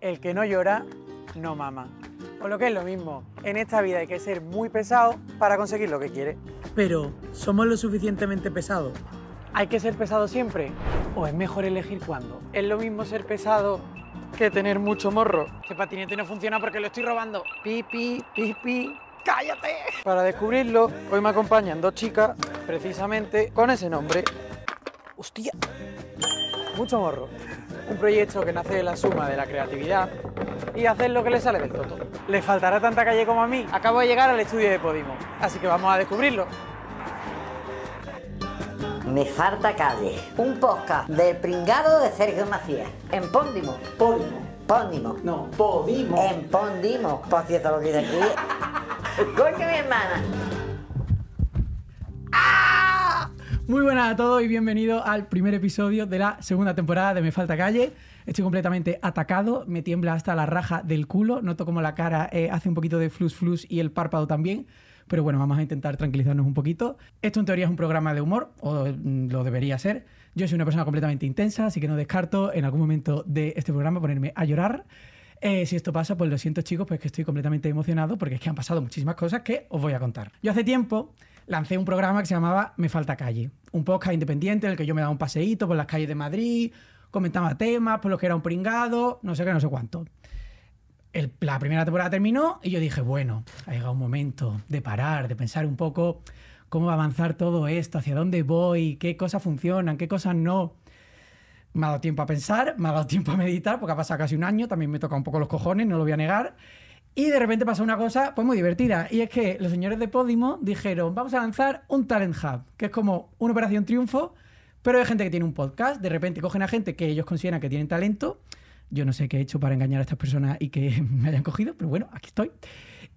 el que no llora, no mama. O lo que es lo mismo, en esta vida hay que ser muy pesado para conseguir lo que quiere. Pero, ¿somos lo suficientemente pesados? ¿Hay que ser pesado siempre? ¿O es mejor elegir cuándo? Es lo mismo ser pesado que tener mucho morro. Este patinete no funciona porque lo estoy robando. Pipi, pipi, cállate. Para descubrirlo, hoy me acompañan dos chicas, precisamente con ese nombre. Hostia, mucho morro un proyecto que nace de la suma de la creatividad y hacer lo que le sale del toto. ¿Le faltará tanta calle como a mí? Acabo de llegar al estudio de Podimo, así que vamos a descubrirlo. Me falta calle, un podcast del pringado de Sergio Macías, en Pondimo. Podimo. No, Podimo. En Pondimo. Por cierto, lo que aquí. Coño, mi hermana. ¡Ah! Muy buenas a todos y bienvenidos al primer episodio de la segunda temporada de Me Falta Calle. Estoy completamente atacado, me tiembla hasta la raja del culo, noto como la cara eh, hace un poquito de flus flus y el párpado también. Pero bueno, vamos a intentar tranquilizarnos un poquito. Esto en teoría es un programa de humor, o mm, lo debería ser. Yo soy una persona completamente intensa, así que no descarto en algún momento de este programa ponerme a llorar. Eh, si esto pasa, pues lo siento chicos, pues que estoy completamente emocionado porque es que han pasado muchísimas cosas que os voy a contar. Yo hace tiempo lancé un programa que se llamaba Me Falta Calle, un podcast independiente en el que yo me daba un paseíto por las calles de Madrid, comentaba temas, por lo que era un pringado, no sé qué, no sé cuánto. la primera temporada terminó y yo dije, bueno, ha llegado un momento de parar, de pensar un poco cómo va a avanzar todo esto, hacia dónde voy, qué cosas funcionan, qué cosas no. Me ha dado tiempo a pensar, me ha dado tiempo a meditar, porque ha pasado casi un año, también me toca un poco los cojones, no lo voy a negar. Y de repente pasó una cosa pues muy divertida. Y es que los señores de Podimo dijeron, vamos a lanzar un Talent Hub, que es como una operación triunfo, pero hay gente que tiene un podcast. De repente cogen a gente que ellos consideran que tienen talento. Yo no sé qué he hecho para engañar a estas personas y que me hayan cogido, pero bueno, aquí estoy.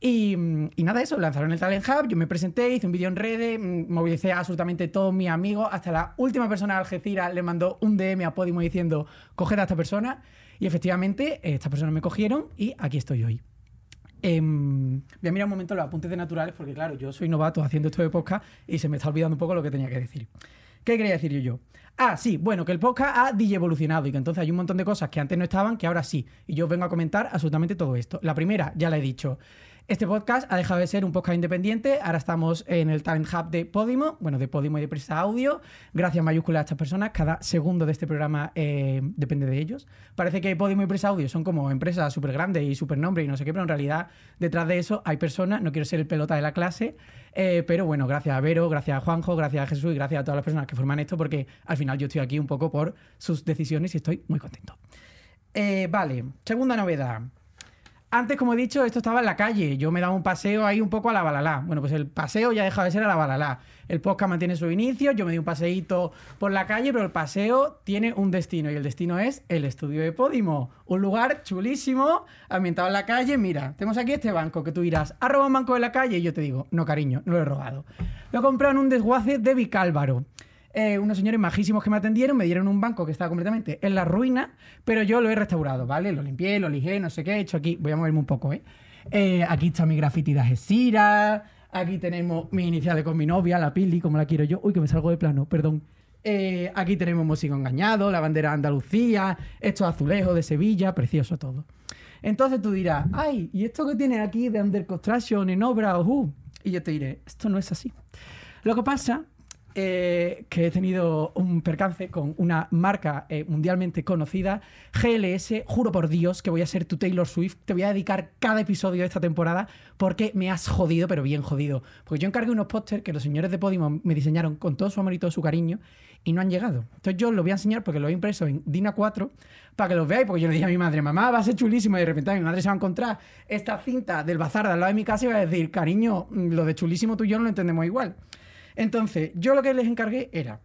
Y, nada mm, nada, eso, lanzaron el Talent Hub, yo me presenté, hice un vídeo en redes, mm, movilicé a absolutamente todos mis amigos, hasta la última persona de Algeciras le mandó un DM a Podimo diciendo, coged a esta persona. Y efectivamente, eh, estas personas me cogieron y aquí estoy hoy. Em, voy a mirar un momento los apuntes de naturales, porque claro, yo soy novato haciendo esto de podcast y se me está olvidando un poco lo que tenía que decir. ¿Qué quería decir yo? yo? Ah, sí, bueno, que el podcast ha evolucionado y que entonces hay un montón de cosas que antes no estaban que ahora sí. Y yo vengo a comentar absolutamente todo esto. La primera, ya la he dicho. Este podcast ha dejado de ser un podcast independiente, ahora estamos en el Talent Hub de Podimo, bueno, de Podimo y de Presa Audio. Gracias mayúsculas a estas personas, cada segundo de este programa eh, depende de ellos. Parece que Podimo y Presa Audio son como empresas súper grandes y súper nombres y no sé qué, pero en realidad detrás de eso hay personas, no quiero ser el pelota de la clase, eh, pero bueno, gracias a Vero, gracias a Juanjo, gracias a Jesús y gracias a todas las personas que forman esto, porque al final yo estoy aquí un poco por sus decisiones y estoy muy contento. Eh, vale, segunda novedad. Antes, como he dicho, esto estaba en la calle. Yo me daba un paseo ahí un poco a la balalá. Bueno, pues el paseo ya ha dejado de ser a la balalá. El podcast mantiene su inicio, yo me di un paseíto por la calle, pero el paseo tiene un destino y el destino es el estudio de Podimo. Un lugar chulísimo, ambientado en la calle. Mira, tenemos aquí este banco que tú dirás, a robado un banco de la calle? Y yo te digo, no, cariño, no lo he robado. Lo he comprado en un desguace de Vicálvaro. Eh, unos señores majísimos que me atendieron, me dieron un banco que estaba completamente en la ruina, pero yo lo he restaurado, ¿vale? Lo limpié, lo lijé, no sé qué he hecho aquí. Voy a moverme un poco, ¿eh? eh aquí está mi grafiti de aquí tenemos mis iniciales con mi novia, la Pili, como la quiero yo. Uy, que me salgo de plano, perdón. Eh, aquí tenemos músico engañado, la bandera de Andalucía, estos azulejos de Sevilla, precioso todo. Entonces tú dirás, ay, ¿y esto que tiene aquí de under construction, en obra, o Y yo te diré, esto no es así. Lo que pasa eh, que he tenido un percance con una marca eh, mundialmente conocida, GLS. Juro por Dios que voy a ser tu Taylor Swift. Te voy a dedicar cada episodio de esta temporada porque me has jodido, pero bien jodido. Porque yo encargué unos pósters que los señores de Podimo me diseñaron con todo su amor y todo su cariño y no han llegado. Entonces yo los voy a enseñar porque los he impreso en DINA 4 para que los veáis, porque yo le dije a mi madre, mamá, va a ser chulísimo. Y de repente mi madre se va a encontrar esta cinta del bazar de al lado de mi casa y va a decir, cariño, mm, lo de chulísimo tú y yo no lo entendemos igual. Entonces, yo lo que les encargué era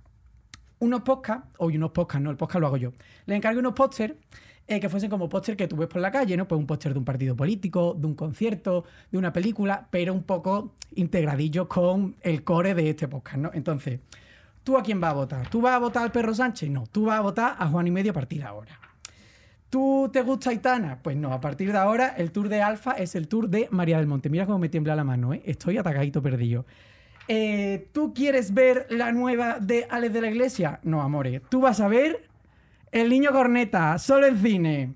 unos podcasts, hoy unos podcasts, no, el podcast lo hago yo. Les encargué unos póster eh, que fuesen como póster que tú ves por la calle, ¿no? Pues un póster de un partido político, de un concierto, de una película, pero un poco integradillo con el core de este podcast, ¿no? Entonces, ¿tú a quién vas a votar? ¿Tú vas a votar al perro Sánchez? No, tú vas a votar a Juan y medio a partir de ahora. ¿Tú te gusta Aitana? Pues no, a partir de ahora el tour de Alfa es el tour de María del Monte. Mira cómo me tiembla la mano, ¿eh? Estoy atacadito perdido. Eh, ¿tú quieres ver la nueva de Alex de la Iglesia? No, amore. tú vas a ver El Niño Corneta, solo en cine.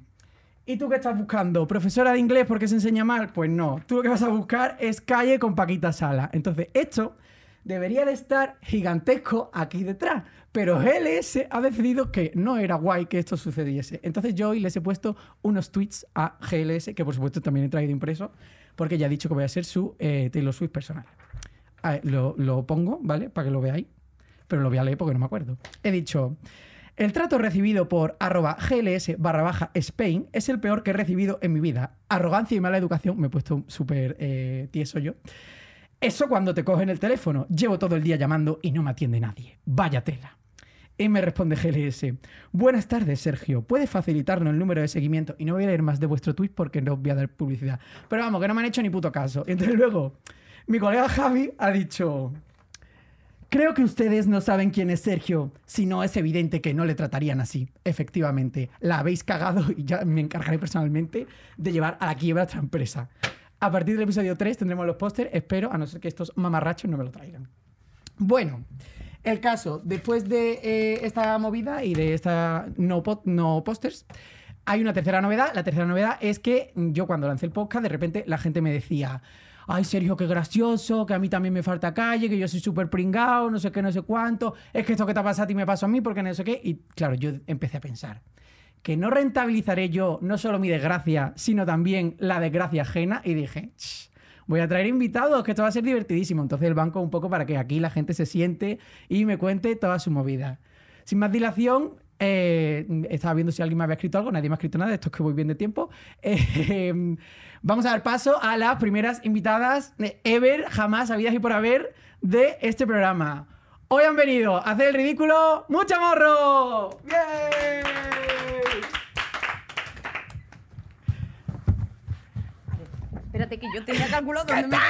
¿Y tú qué estás buscando? ¿Profesora de inglés porque se enseña mal? Pues no, tú lo que vas a buscar es calle con Paquita Sala. Entonces, esto debería de estar gigantesco aquí detrás. Pero GLS ha decidido que no era guay que esto sucediese. Entonces yo hoy les he puesto unos tweets a GLS, que por supuesto también he traído impreso, porque ya he dicho que voy a ser su eh, Taylor Swift personal lo, pongo, ¿vale? Para que lo veáis, pero lo voy a leer porque no me acuerdo. He dicho, el trato recibido por arroba gls barra baja Spain es el peor que he recibido en mi vida. Arrogancia y mala educación, me he puesto súper eh, tieso yo. Eso cuando te cogen el teléfono. Llevo todo el día llamando y no me atiende nadie. Vaya tela. Y me responde GLS. Buenas tardes, Sergio. ¿Puedes facilitarnos el número de seguimiento? Y no voy a leer más de vuestro tweet porque no os voy a dar publicidad. Pero vamos, que no me han hecho ni puto caso. Entonces luego, mi colega Javi ha dicho, creo que ustedes no saben quién es Sergio, si no es evidente que no le tratarían así. Efectivamente, la habéis cagado y ya me encargaré personalmente de llevar a la quiebra a esta empresa. A partir del episodio 3 tendremos los pósters, espero, a no ser que estos mamarrachos no me lo traigan. Bueno, el caso, después de eh, esta movida y de esta no, no pósters, hay una tercera novedad. La tercera novedad es que yo cuando lancé el podcast, de repente la gente me decía, ay Sergio, qué gracioso, que a mí también me falta calle, que yo soy súper pringado, no sé qué, no sé cuánto, es que esto que te pasa a ti me pasó a mí porque no sé qué. Y claro, yo empecé a pensar que no rentabilizaré yo no solo mi desgracia, sino también la desgracia ajena y dije, voy a traer invitados, que esto va a ser divertidísimo. Entonces el banco un poco para que aquí la gente se siente y me cuente toda su movida. Sin más dilación, eh, estaba viendo si alguien me había escrito algo, nadie me ha escrito nada, esto es que voy bien de tiempo. Eh, Vamos a dar paso a las primeras invitadas de ever, jamás habidas y por haber de este programa. Hoy han venido a hacer el ridículo Mucha Morro. ¡Bien! Espérate que yo tenía calculado ¿Qué dónde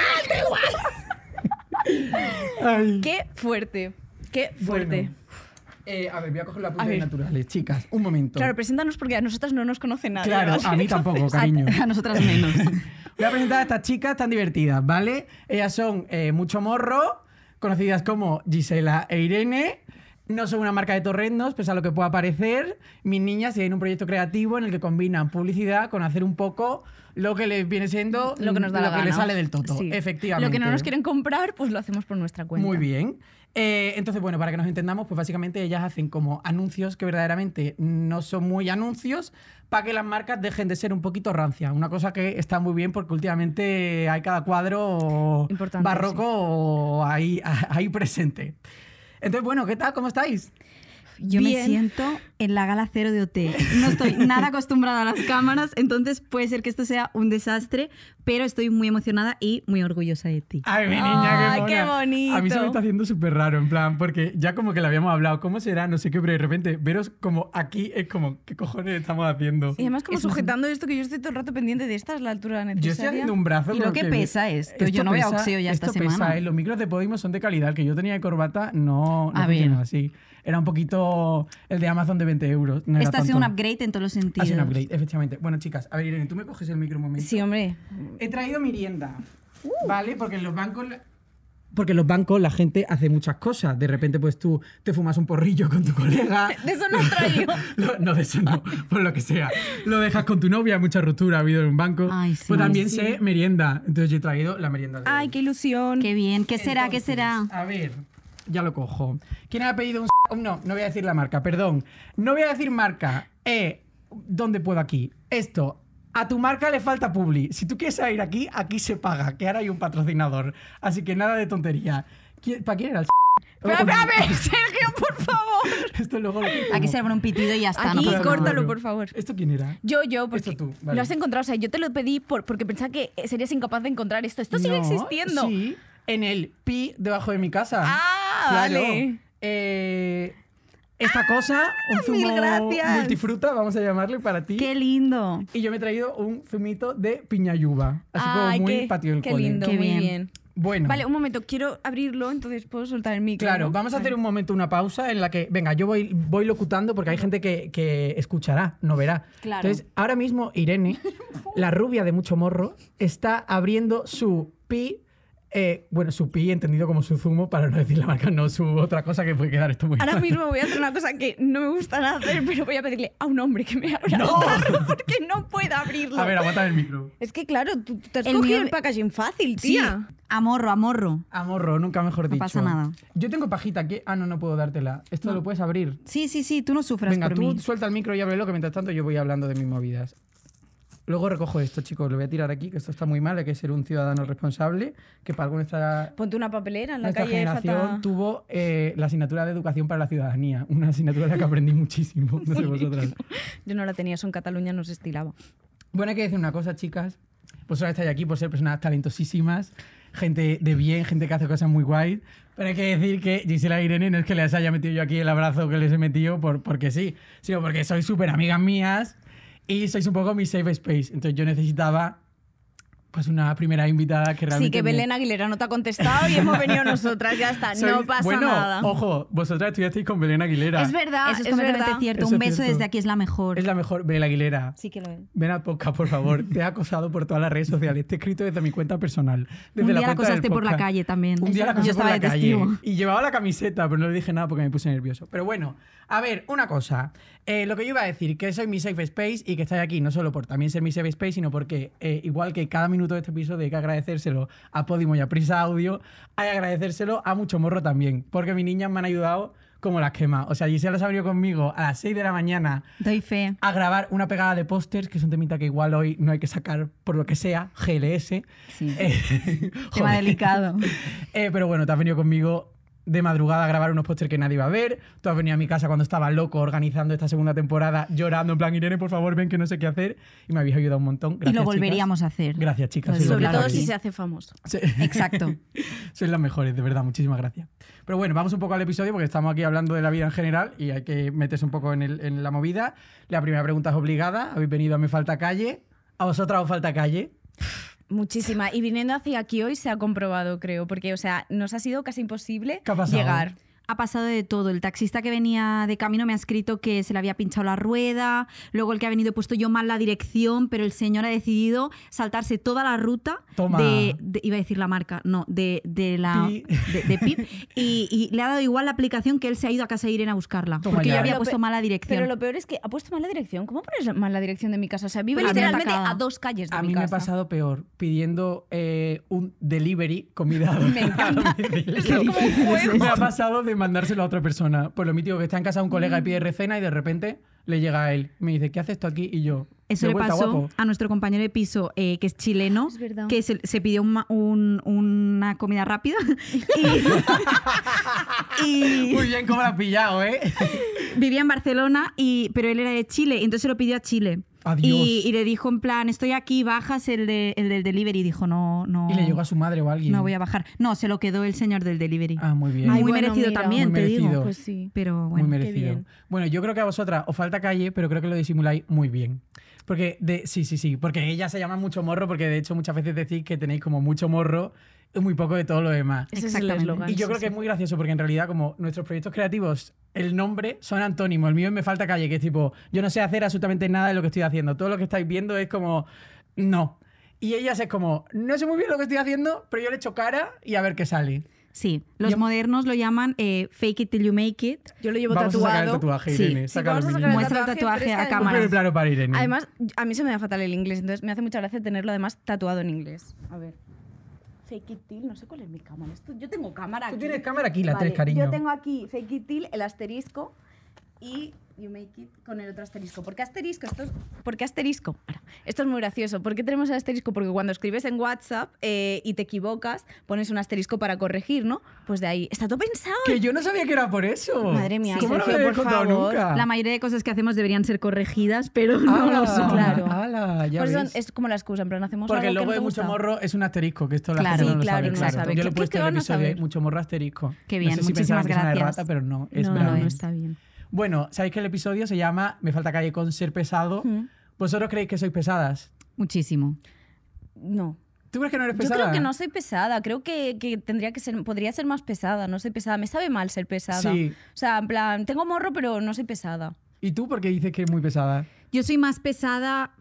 ¡Qué fuerte! ¡Qué fuerte! Eh, a ver, voy a coger la punta de naturales, chicas. Un momento. Claro, preséntanos porque a nosotras no nos conoce nadie. Claro, a mí tampoco, cariño. A, nosotras menos. voy a presentar a estas chicas tan divertidas, ¿vale? Ellas son eh, Mucho Morro, conocidas como Gisela e Irene. No son una marca de torrendos, pese a lo que pueda parecer. Mis niñas tienen un proyecto creativo en el que combinan publicidad con hacer un poco lo que les viene siendo lo que, nos da lo que les sale del toto. Efectivamente. Lo que no nos quieren comprar, pues lo hacemos por nuestra cuenta. Muy bien. Eh, entonces, bueno, para que nos entendamos, pues básicamente ellas hacen como anuncios que verdaderamente no son muy anuncios para que las marcas dejen de ser un poquito rancia Una cosa que está muy bien porque últimamente hay cada cuadro barroco ahí presente. Entonces, bueno, ¿qué tal? ¿Cómo estáis? yo me siento en la gala cero de OT. No estoy nada acostumbrada a las cámaras, entonces puede ser que esto sea un desastre, pero estoy muy emocionada y muy orgullosa de ti. Ay, mi niña, qué, qué, bonito. A mí se me está haciendo súper raro, en plan, porque ya como que le habíamos hablado, ¿cómo será? No sé qué, pero de repente veros como aquí es como, ¿qué cojones estamos haciendo? Y además como sujetando esto que yo estoy todo el rato pendiente de esta, la altura necesaria. Yo estoy haciendo un brazo. Y lo que, pesa es. yo no veo oxido ya esto pesa, eh, los micros de Podimo son de calidad, el que yo tenía de corbata no, no a ver. así era un poquito el de Amazon de 20 euros. No Esta ha sido un upgrade en todos los sentidos. Ha sido un upgrade, efectivamente. Bueno, chicas, a ver, Irene, tú me coges el micro un momento. Sí, hombre. He traído merienda, uh. ¿vale? Porque en los bancos porque los bancos la gente hace muchas cosas. De repente, pues tú te fumas un porrillo con tu colega. De eso no he traído. no, de eso no, por lo que sea. Lo dejas con tu novia, mucha ruptura ha habido en un banco. pues también sé merienda. Entonces yo he traído la merienda. Ay, qué ilusión. Qué bien. ¿Qué será? ¿Qué será? A ver, ya lo cojo. ¿Quién ha pedido un... Oh, no, no voy a decir la marca, perdón. No voy a decir marca. Eh, ¿Dónde puedo aquí? Esto. A tu marca le falta publi. Si tú quieres ir aquí, aquí se paga, que ahora hay un patrocinador. Así que nada de tontería. ¿Para quién era el... a ver, oh, Sergio, por favor. Esto luego Aquí se pone un pitido y ya está. Aquí, córtalo, por favor. ¿Esto quién era? Yo, yo, porque esto tú. Vale. Lo has encontrado. O sea, yo te lo pedí porque pensaba que serías incapaz de encontrar esto. Esto sigue existiendo. Sí, en el pi debajo de mi casa. Ah, Ah, vale. Eh, esta cosa, ah, un zumo multifruta, vamos a llamarle para ti. Qué lindo. Y yo me he traído un zumito de piñayuba, así como muy el del Qué lindo, qué bien. Bueno. Vale, un momento, quiero abrirlo, entonces puedo soltar el micro. Claro, vamos a hacer un momento una pausa en la que, venga, yo voy, voy locutando porque hay gente que, que escuchará, no verá. Claro. Entonces, ahora mismo Irene, la rubia de mucho morro, está abriendo su pi eh, bueno, su pi entendido como su zumo, para no decir la marca, no su otra cosa que puede quedar esto muy Ahora mismo voy a hacer una cosa que no me gusta nada hacer, pero voy a pedirle a un hombre que me abra el porque no puedo abrirlo. A ver, aguanta el micro. Es que claro, te has cogido el packaging fácil, tía. Amorro, amorro. Amorro, nunca mejor dicho. No pasa nada. Yo tengo pajita que... Ah, no, no puedo dártela. Esto lo puedes abrir. Sí, sí, sí, tú no sufras Venga, tú suelta el micro y ábrelo, que mientras tanto yo voy hablando de mis movidas. Luego recojo esto, chicos, lo voy a tirar aquí, que esto está muy mal, hay que ser un ciudadano responsable, que para alguna Ponte una papelera en la calle. generación fata... tuvo eh, la asignatura de Educación para la Ciudadanía, una asignatura de la que aprendí muchísimo, Yo no la tenía, son en Cataluña no se estilaba. Bueno, hay que decir una cosa, chicas. ahora estáis aquí por ser personas talentosísimas, gente de bien, gente que hace cosas muy guay Pero hay que decir que Gisela e Irene no es que les haya metido yo aquí el abrazo que les he metido por, porque sí, sino porque sois súper amigas mías y sois un poco mi safe space. Entonces yo necesitaba pues una primera invitada que realmente... Sí, que Belén Aguilera no te ha contestado y hemos venido nosotras, ya está, no pasa nada. ojo, vosotras estudiasteis con Belén Aguilera. Es verdad, Eso es, es cierto. Un beso desde aquí es la mejor. Es la mejor, Belén Aguilera. Sí que lo es. Ven a Poca, por favor. te he acosado por todas las redes sociales. Te he escrito desde mi cuenta personal. Un día la, acosaste por la calle también. Un día Yo estaba por la de testigo. Y llevaba la camiseta, pero no le dije nada porque me puse nervioso. Pero bueno, a ver, una cosa. Eh, lo que yo iba a decir, que soy mi safe space y que estáis aquí no solo por también ser mi safe space, sino porque eh, igual que cada minuto de este episodio hay que agradecérselo a Podimo y a Prisa Audio, hay que agradecérselo a Mucho Morro también, porque mis niñas me han ayudado como las quemas. O sea, Gisela se abrió conmigo a las 6 de la mañana. A grabar una pegada de pósters, que es un temita que igual hoy no hay que sacar por lo que sea, GLS. Sí. delicado. Eh, pero bueno, te has venido conmigo de madrugada a grabar unos póster que nadie iba a ver. Tú has venido a mi casa cuando estaba loco organizando esta segunda temporada, llorando en plan, Irene, por favor, ven que no sé qué hacer. Y me habéis ayudado un montón. y lo volveríamos a hacer. Gracias, chicas. Pues sobre todo si se hace famoso. Exacto. Sois las mejores, de verdad. Muchísimas gracias. Pero bueno, vamos un poco al episodio porque estamos aquí hablando de la vida en general y hay que meterse un poco en, la movida. La primera pregunta es obligada. Habéis venido a Me Falta Calle. ¿A vosotras os falta calle? Muchísima. Y viniendo hacia aquí hoy se ha comprobado, creo, porque, o sea, nos ha sido casi imposible llegar ha pasado de todo. El taxista que venía de camino me ha escrito que se le había pinchado la rueda, luego el que ha venido he puesto yo mal la dirección, pero el señor ha decidido saltarse toda la ruta de, iba a decir la marca, no, de, la de, Pip y, le ha dado igual la aplicación que él se ha ido a casa de Irene a buscarla, porque yo había puesto mala dirección. Pero lo peor es que ha puesto mala dirección. ¿Cómo pones mala dirección de mi casa? O sea, vive literalmente a dos calles de casa. A mí me ha pasado peor, pidiendo eh, un delivery comida. Me ha pasado de mandárselo a otra persona. Pues lo mítico, que está en casa un colega y pide mm. recena y de repente le llega a él. me dice, ¿qué haces tú aquí? Y yo. Eso le pasó a nuestro compañero de piso, eh, que es chileno, que se, pidió una comida rápida. Muy bien, cómo lo ha pillado, ¿eh? Vivía en Barcelona, y, pero él era de Chile, entonces se lo pidió a Chile. Y, le dijo en plan, estoy aquí, bajas el, del delivery. Y dijo, no, no. Y le llegó a su madre o alguien. No voy a bajar. No, se lo quedó el señor del delivery. Ah, muy bien. muy merecido también, te digo. Pues pero muy merecido. Bueno, yo creo que a vosotras os falta calle, pero creo que lo disimuláis muy bien. Porque, de, sí, sí, sí. Porque ella se llama mucho morro, porque de hecho muchas veces decís que tenéis como mucho morro muy poco de todo lo demás. y yo creo que es muy gracioso porque en realidad como nuestros proyectos creativos, el nombre son antónimos, el mío Me Falta Calle, que es tipo, yo no sé hacer absolutamente nada de lo que estoy haciendo, todo lo que estáis viendo es como, no. Y ellas es como, no sé muy bien lo que estoy haciendo, pero yo le echo cara y a ver qué sale. Sí, los modernos lo llaman eh, fake it till you make it. Yo lo llevo tatuado. A sacar el tatuaje, Irene, sí. Muestra el tatuaje, a cámara. además, a mí se me da fatal el inglés, entonces me hace mucha gracia tenerlo además tatuado en inglés. A ver. Fake It Till, no sé cuál es mi cámara. Esto, yo tengo cámara Tú tienes cámara aquí, la tres, cariño. Yo tengo aquí Fake It Till, el asterisco y you make it con el otro asterisco. ¿Por qué asterisco? Esto es, asterisco? esto es muy gracioso. ¿Por qué tenemos el asterisco? Porque cuando escribes en WhatsApp eh, y te equivocas, pones un asterisco para corregir, ¿no? Pues de ahí. Está todo pensado. Que yo no sabía que era por eso. Madre mía, ¿Cómo Sergio, no lo por favor. Nunca? La mayoría de cosas que hacemos deberían ser corregidas, pero no ah, lo son. Claro. ya pues es como la excusa, pero no hacemos Porque el logo de no Mucho Morro es un asterisco, que esto la claro, gente sí, no claro, lo claro. Yo lo he puesto en el episodio Mucho Morro asterisco. Qué bien, no sé si muchísimas gracias. Que pero no, es no, no, está bien. Bueno, sabéis que el episodio se llama Me falta calle con ser pesado. ¿Vosotros creéis que sois pesadas? Muchísimo. No. ¿Tú crees que no eres pesada? Yo creo que no soy pesada. Creo que, tendría que ser, podría ser más pesada. No soy pesada. Me sabe mal ser pesada. Sí. O sea, en plan, tengo morro, pero no soy pesada. ¿Y tú por qué dices que es muy pesada? Yo soy más pesada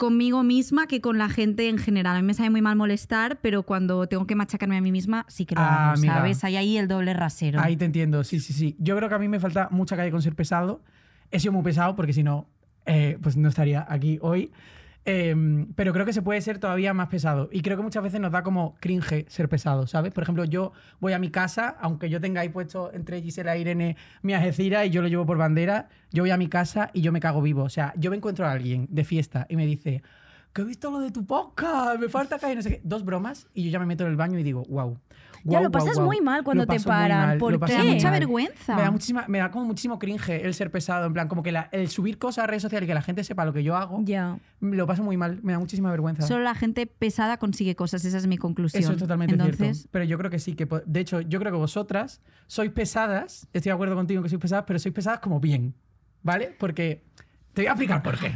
conmigo misma que con la gente en general. A mí me sabe muy mal molestar, pero cuando tengo que machacarme a mí misma, sí que lo ah, ¿sabes? Hay ahí el doble rasero. Ahí te entiendo, sí, sí, sí. Yo creo que a mí me falta mucha calle con ser pesado. He sido muy pesado porque si no, eh, pues no estaría aquí hoy. Em, pero creo que se puede ser todavía más pesado. Y creo que muchas veces nos da como cringe ser pesado, ¿sabes? Por ejemplo, yo voy a mi casa, aunque yo tenga ahí puesto entre Gisela e Irene mi ajecira y yo lo llevo por bandera, yo voy a mi casa y yo me cago vivo. O sea, yo me encuentro a alguien de fiesta y me dice, que he visto lo de tu podcast, me falta caer, no sé qué. Dos bromas y yo ya me meto en el baño y digo, wow ya lo pasas muy mal cuando te paran. porque da mucha vergüenza. Me da, muchísima, me como muchísimo cringe el ser pesado. En plan, como que el subir cosas a redes sociales y que la gente sepa lo que yo hago. Ya. Lo paso muy mal. Me da muchísima vergüenza. Solo la gente pesada consigue cosas. Esa es mi conclusión. Eso es totalmente Entonces... Pero yo creo que sí. que De hecho, yo creo que vosotras sois pesadas. Estoy de acuerdo contigo que sois pesadas, pero sois pesadas como bien. ¿Vale? Porque te voy a explicar por qué.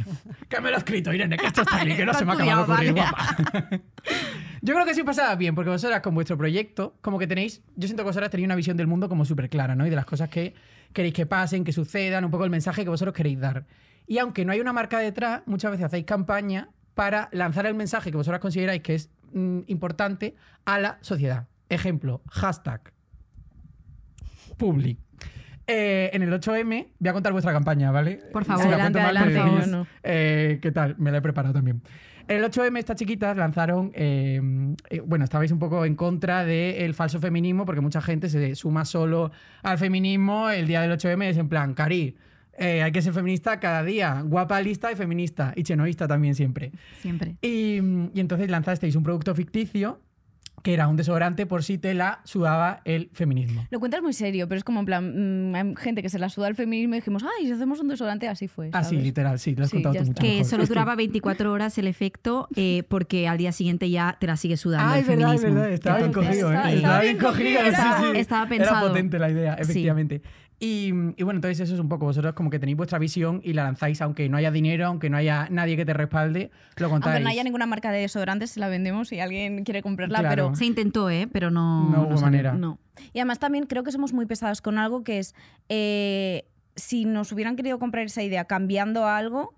Que me lo he escrito, Irene, que esto está bien, que no se me ha acabado de ocurrir, guapa. yo creo que sí pasaba bien, porque vosotras con vuestro proyecto, como que tenéis, yo siento que vosotras tenéis una visión del mundo como súper clara, ¿no? Y de las cosas que queréis que pasen, que sucedan, un poco el mensaje que vosotros queréis dar. Y aunque no hay una marca detrás, muchas veces hacéis campaña para lanzar el mensaje que vosotras consideráis que es mm, importante a la sociedad. Ejemplo, hashtag public eh, en el 8M voy a contar vuestra campaña, ¿vale? Por favor, adelante, pues adelante. Eh, ¿Qué tal? Me la he preparado también. En el 8M estas chiquitas lanzaron, eh, bueno, estabais un poco en contra del falso feminismo porque mucha gente se suma solo al feminismo. El día del 8M es en plan, Cari, hay que ser feminista cada día. Guapa, lista y feminista. Y chenoísta también siempre. Siempre. y entonces lanzasteis un producto ficticio que era un desodorante por si te la sudaba el feminismo. Lo cuentas muy serio, pero es como en plan, mm, hay gente que se la suda el feminismo y dijimos, ay, si hacemos un desodorante, así fue. ¿sabes? Así, literal, sí, lo has contado tú mucho Que solo duraba 24 horas el efecto eh, porque al día siguiente ya te la sigue sudando. Ah, verdad, feminismo. es verdad, estaba bien cogido, ¿eh? Estaba, bien cogido, estaba, sí, sí. pensado. Era potente la idea, efectivamente. Y, bueno, entonces eso es un poco, vosotros como que tenéis vuestra visión y la lanzáis, aunque no haya dinero, aunque no haya nadie que te respalde, lo contáis. Aunque no haya ninguna marca de desodorantes, se la vendemos si alguien quiere comprarla, pero... Se intentó, ¿eh? Pero no... No hubo manera. No. Y además también creo que somos muy pesados con algo que es... Eh, si nos hubieran querido comprar esa idea cambiando algo,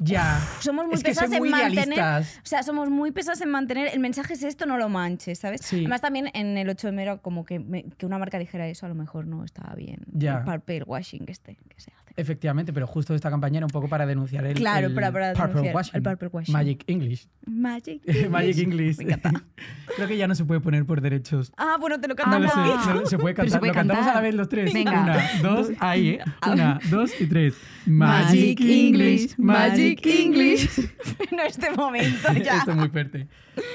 ya. Somos muy es en mantener. O sea, somos muy pesadas en mantener. El mensaje es esto, no lo manches, ¿sabes? Sí. Además, también en el 8 de enero, como que, que, una marca dijera eso, a lo mejor no estaba bien. Ya. El washing que, este, que se hace. Efectivamente, pero justo esta campaña era un poco para denunciar el, claro, el, para, para purple, denunciar washing. el purple washing. Magic English. Magic English. Magic English. Creo que ya no se puede poner por derechos. Ah, bueno, te lo cantamos. Ah, no, se puede cantar. Se puede lo cantar. cantamos a la vez los tres. Venga. Una, dos, ahí, ¿eh? Una, dos y tres. Magic, Magic English. Magic English. en este momento ya. Esto es muy fuerte.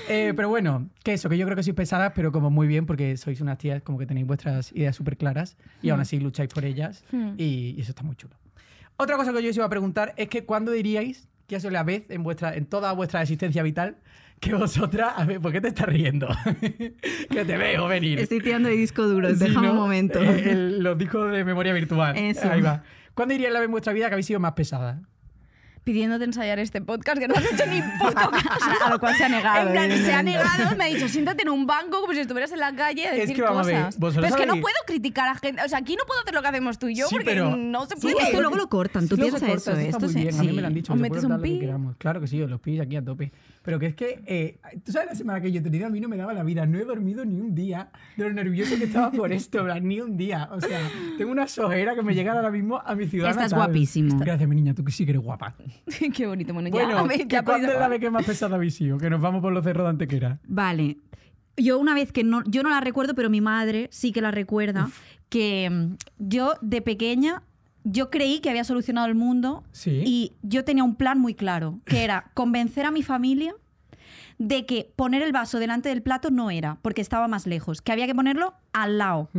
Eh, pero bueno, que eso, que yo creo que sois pesadas, pero como muy bien, porque sois unas tías como que tenéis vuestras ideas súper claras y aún hmm. así lucháis por ellas hmm. y, eso está muy chulo. Otra cosa que yo os iba a preguntar es que cuando diríais que ha sido la vez en, vuestra, en toda vuestra existencia vital que vosotras... A ¿por qué te estás riendo? que te veo venir. Estoy tirando el disco duro, déjame un momento. Eh, los discos de memoria virtual. Ahí va. ¿Cuándo diríais la vez en vuestra vida que habéis sido más pesadas? pidiéndote ensayar este podcast que no has hecho ni puto caso. A lo cual se ha negado. En plan, se ha negado, me ha dicho, siéntate en un banco como si estuvieras en la calle a decir cosas. pero es que no puedo criticar a gente. O sea, aquí no puedo hacer lo que hacemos tú y yo porque no se puede. Sí, esto luego lo cortan, tú sí, piensas eso. esto, esto A mí me lo han dicho, o metes un pi. claro que sí, los pis aquí a tope. Pero que es que, eh, tú sabes la semana que yo he tenido, a mí no me daba la vida. No he dormido ni un día de lo nervioso que estaba por esto, ni un día. O sea, tengo una sojera que me llega ahora mismo a mi ciudad. Estás guapísima. Gracias, mi niña, tú que sí que eres guapa. Qué bonito, bueno, ya. Bueno, es la vez que más pesada habéis Que nos vamos por los cerros de Antequera. Vale. Yo una vez que no, yo no la recuerdo, pero mi madre sí que la recuerda, que mm, yo de pequeña yo creí que había solucionado el mundo y yo tenía un plan muy claro, que era convencer a mi familia de que poner el vaso delante del plato no era, porque estaba más lejos, que había que ponerlo al lado,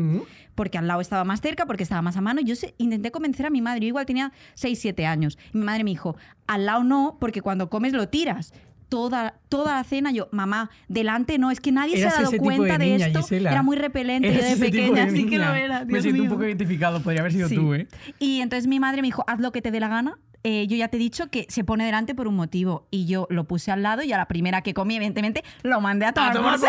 porque al lado estaba más cerca, porque estaba más a mano. Yo intenté convencer a mi madre, igual tenía 6, 7 años, mi madre me dijo, al lado no, porque cuando comes lo tiras toda, toda la cena. Yo, mamá, delante no, es que nadie se ha dado cuenta de, esto. Era muy repelente yo de pequeña, así que lo era. me siento un poco identificado, podría haber sido tú, ¿eh? Y entonces mi madre me dijo, haz lo que te dé la gana. Eh, yo ya te he dicho que se pone delante por un motivo. Y yo lo puse al lado y a la primera que comí, evidentemente, lo mandé a tomar,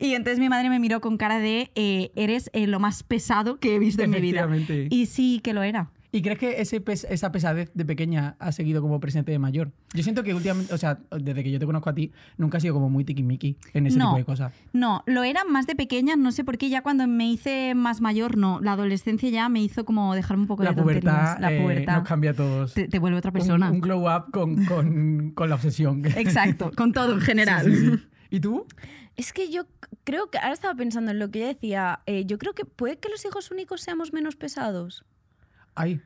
Y entonces mi madre me miró con cara de, eh, eres eh, lo más pesado que he visto en mi vida. Y sí que lo era. ¿Y crees que esa pesadez de pequeña ha seguido como presente de mayor? Yo siento que últimamente, o sea, desde que yo te conozco a ti, nunca has sido como muy tiquimiqui en ese tipo de cosas. No, lo era más de pequeña, no sé por qué, ya cuando me hice más mayor, no. La adolescencia ya me hizo como dejarme un poco la de La eh, pubertad nos cambia a todos. Te, vuelve otra persona. Un, glow up con, la obsesión. Exacto, con todo en general. ¿Y tú? Es que yo creo que, ahora estaba pensando en lo que ella decía, eh, yo creo que puede que los hijos únicos seamos menos pesados. Ay,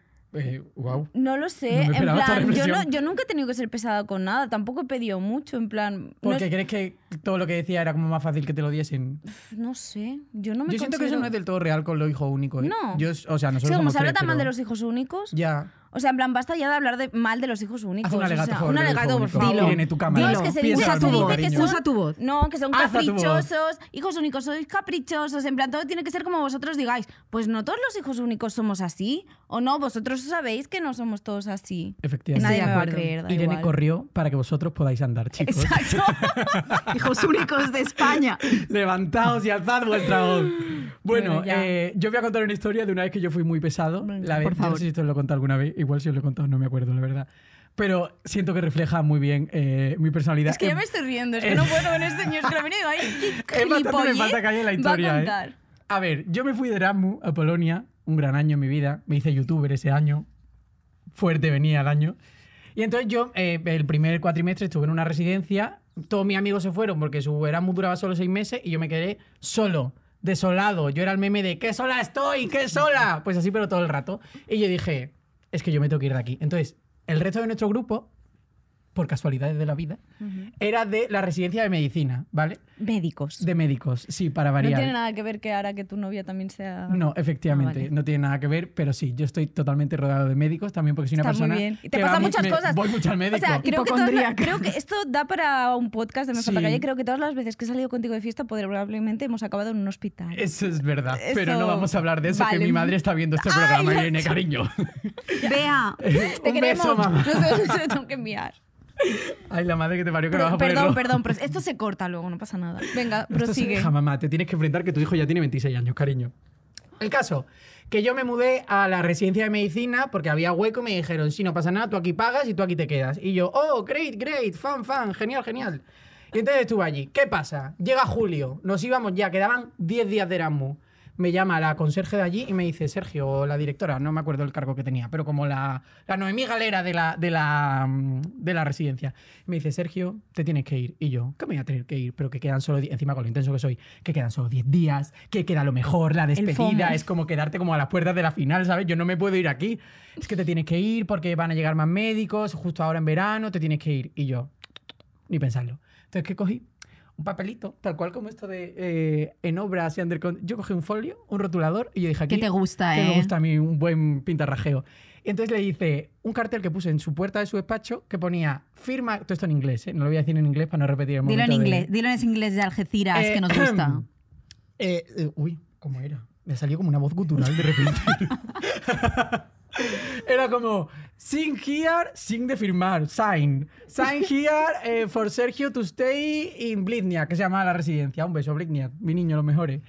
wow. Eh, no lo sé. en plan, yo, nunca he tenido que ser pesada con nada. Tampoco he pedido mucho. En plan. ¿Porque qué crees que todo lo que decía era como más fácil que te lo diesen? No sé. Yo no me Yo siento que eso no es del todo real con lo hijo único. ¿eh? No. Yo, o sea, nosotros. Sí, como se habla tan mal de los hijos únicos. Ya. O sea, en plan, basta ya de hablar de, mal de los hijos únicos. o sea, un alegato, por favor. tu No, es que se que son, usa tu voz. No, que son caprichosos. Hijos únicos, sois caprichosos. En plan, todo tiene que ser como vosotros digáis. Pues no todos los hijos únicos somos así. O no, vosotros sabéis que no somos todos así. Efectivamente. Nadie va a creer, Irene corrió para que vosotros podáis andar, chicos. Exacto. hijos únicos de España. Levantaos y alzad vuestra voz. Bueno, eh, yo voy a contar una historia de una vez que yo fui muy pesado. la vez, No sé si esto lo he contado alguna vez igual si os lo he contado no me acuerdo, la verdad. Pero siento que refleja muy bien eh, mi personalidad. Es que ya me estoy riendo, es que no puedo con este señor. Es que lo venido ahí. es qué me falta la historia, a Eh. A ver, yo me fui de Erasmus a Polonia, un gran año en mi vida. Me hice youtuber ese año. Fuerte venía el año. Y entonces yo, eh, el primer cuatrimestre, estuve en una residencia. Todos mis amigos se fueron porque su Erasmus duraba solo seis meses y yo me quedé solo desolado. Yo era el meme de ¡qué sola estoy! ¡qué sola! Pues así, pero todo el rato. Y yo dije, es que yo me tengo que ir de aquí. Entonces, el resto de nuestro grupo por casualidades de la vida, era de la residencia de medicina, ¿vale? Médicos. De médicos, sí, para variar. No tiene nada que ver que ahora que tu novia también sea... No, efectivamente, ah, no tiene nada que ver, pero sí, yo estoy totalmente rodeado de médicos también porque soy una persona... Muy bien. te pasan muchas cosas. Voy mucho al médico. O sea, creo, que esto da para un podcast de nuestra Calle. Creo que todas las veces que he salido contigo de fiesta probablemente hemos acabado en un hospital. Eso es verdad, pero no vamos a hablar de eso, que mi madre está viendo este programa, Irene, cariño. Vea, te un Beso, mamá. tengo que enviar. Ay, la madre que te parió que pero, Perdón, perdón, pero esto se corta luego, no pasa nada. Venga, prosigue. Se mamá, te tienes que enfrentar que tu hijo ya tiene 26 años, cariño. El caso, que yo me mudé a la residencia de medicina porque había hueco y me dijeron, si no pasa nada, tú aquí pagas y tú aquí te quedas. Y yo, oh, great, great, fan, fan, genial, genial. Y entonces estuve allí. ¿Qué pasa? Llega julio, nos íbamos ya, quedaban 10 días de Erasmus me llama la conserje de allí y me dice, Sergio, la directora, no me acuerdo el cargo que tenía, pero como la, la Noemí Galera de la, de, la, mm, de la residencia. Me dice, Sergio, te tienes que ir. Y yo, ¿qué me voy a tener que ir? Pero que quedan solo, encima con lo intenso que soy, que quedan solo 10 días, que queda lo mejor, la despedida, es como quedarte como a las puertas de la final, ¿sabes? Yo no me puedo ir aquí. Es que te tienes que ir porque van a llegar más médicos, justo ahora en verano, te tienes que ir. Y yo, ni pensarlo. Entonces, ¿qué cogí? un papelito, tal cual como esto de eh, en obras y Yo cogí un folio, un rotulador y yo dije aquí. Que te gusta, ¿eh? Que me ¿eh? gusta a mí un buen pintarrajeo. entonces le hice un cartel que puse en su puerta de su despacho que ponía firma. Todo esto en inglés, ¿eh? no lo voy a decir en inglés para no repetir el momento Dilo en inglés, dilo en ese inglés de Algeciras eh, que nos gusta. uy, ¿cómo era? Me salió como una voz gutural de repente. Era como, sin here, sin de firmar, sign. Sign here eh, for Sergio to stay in Blitnia, que se llama la residencia. Un beso, Blitnia, mi niño, lo mejores.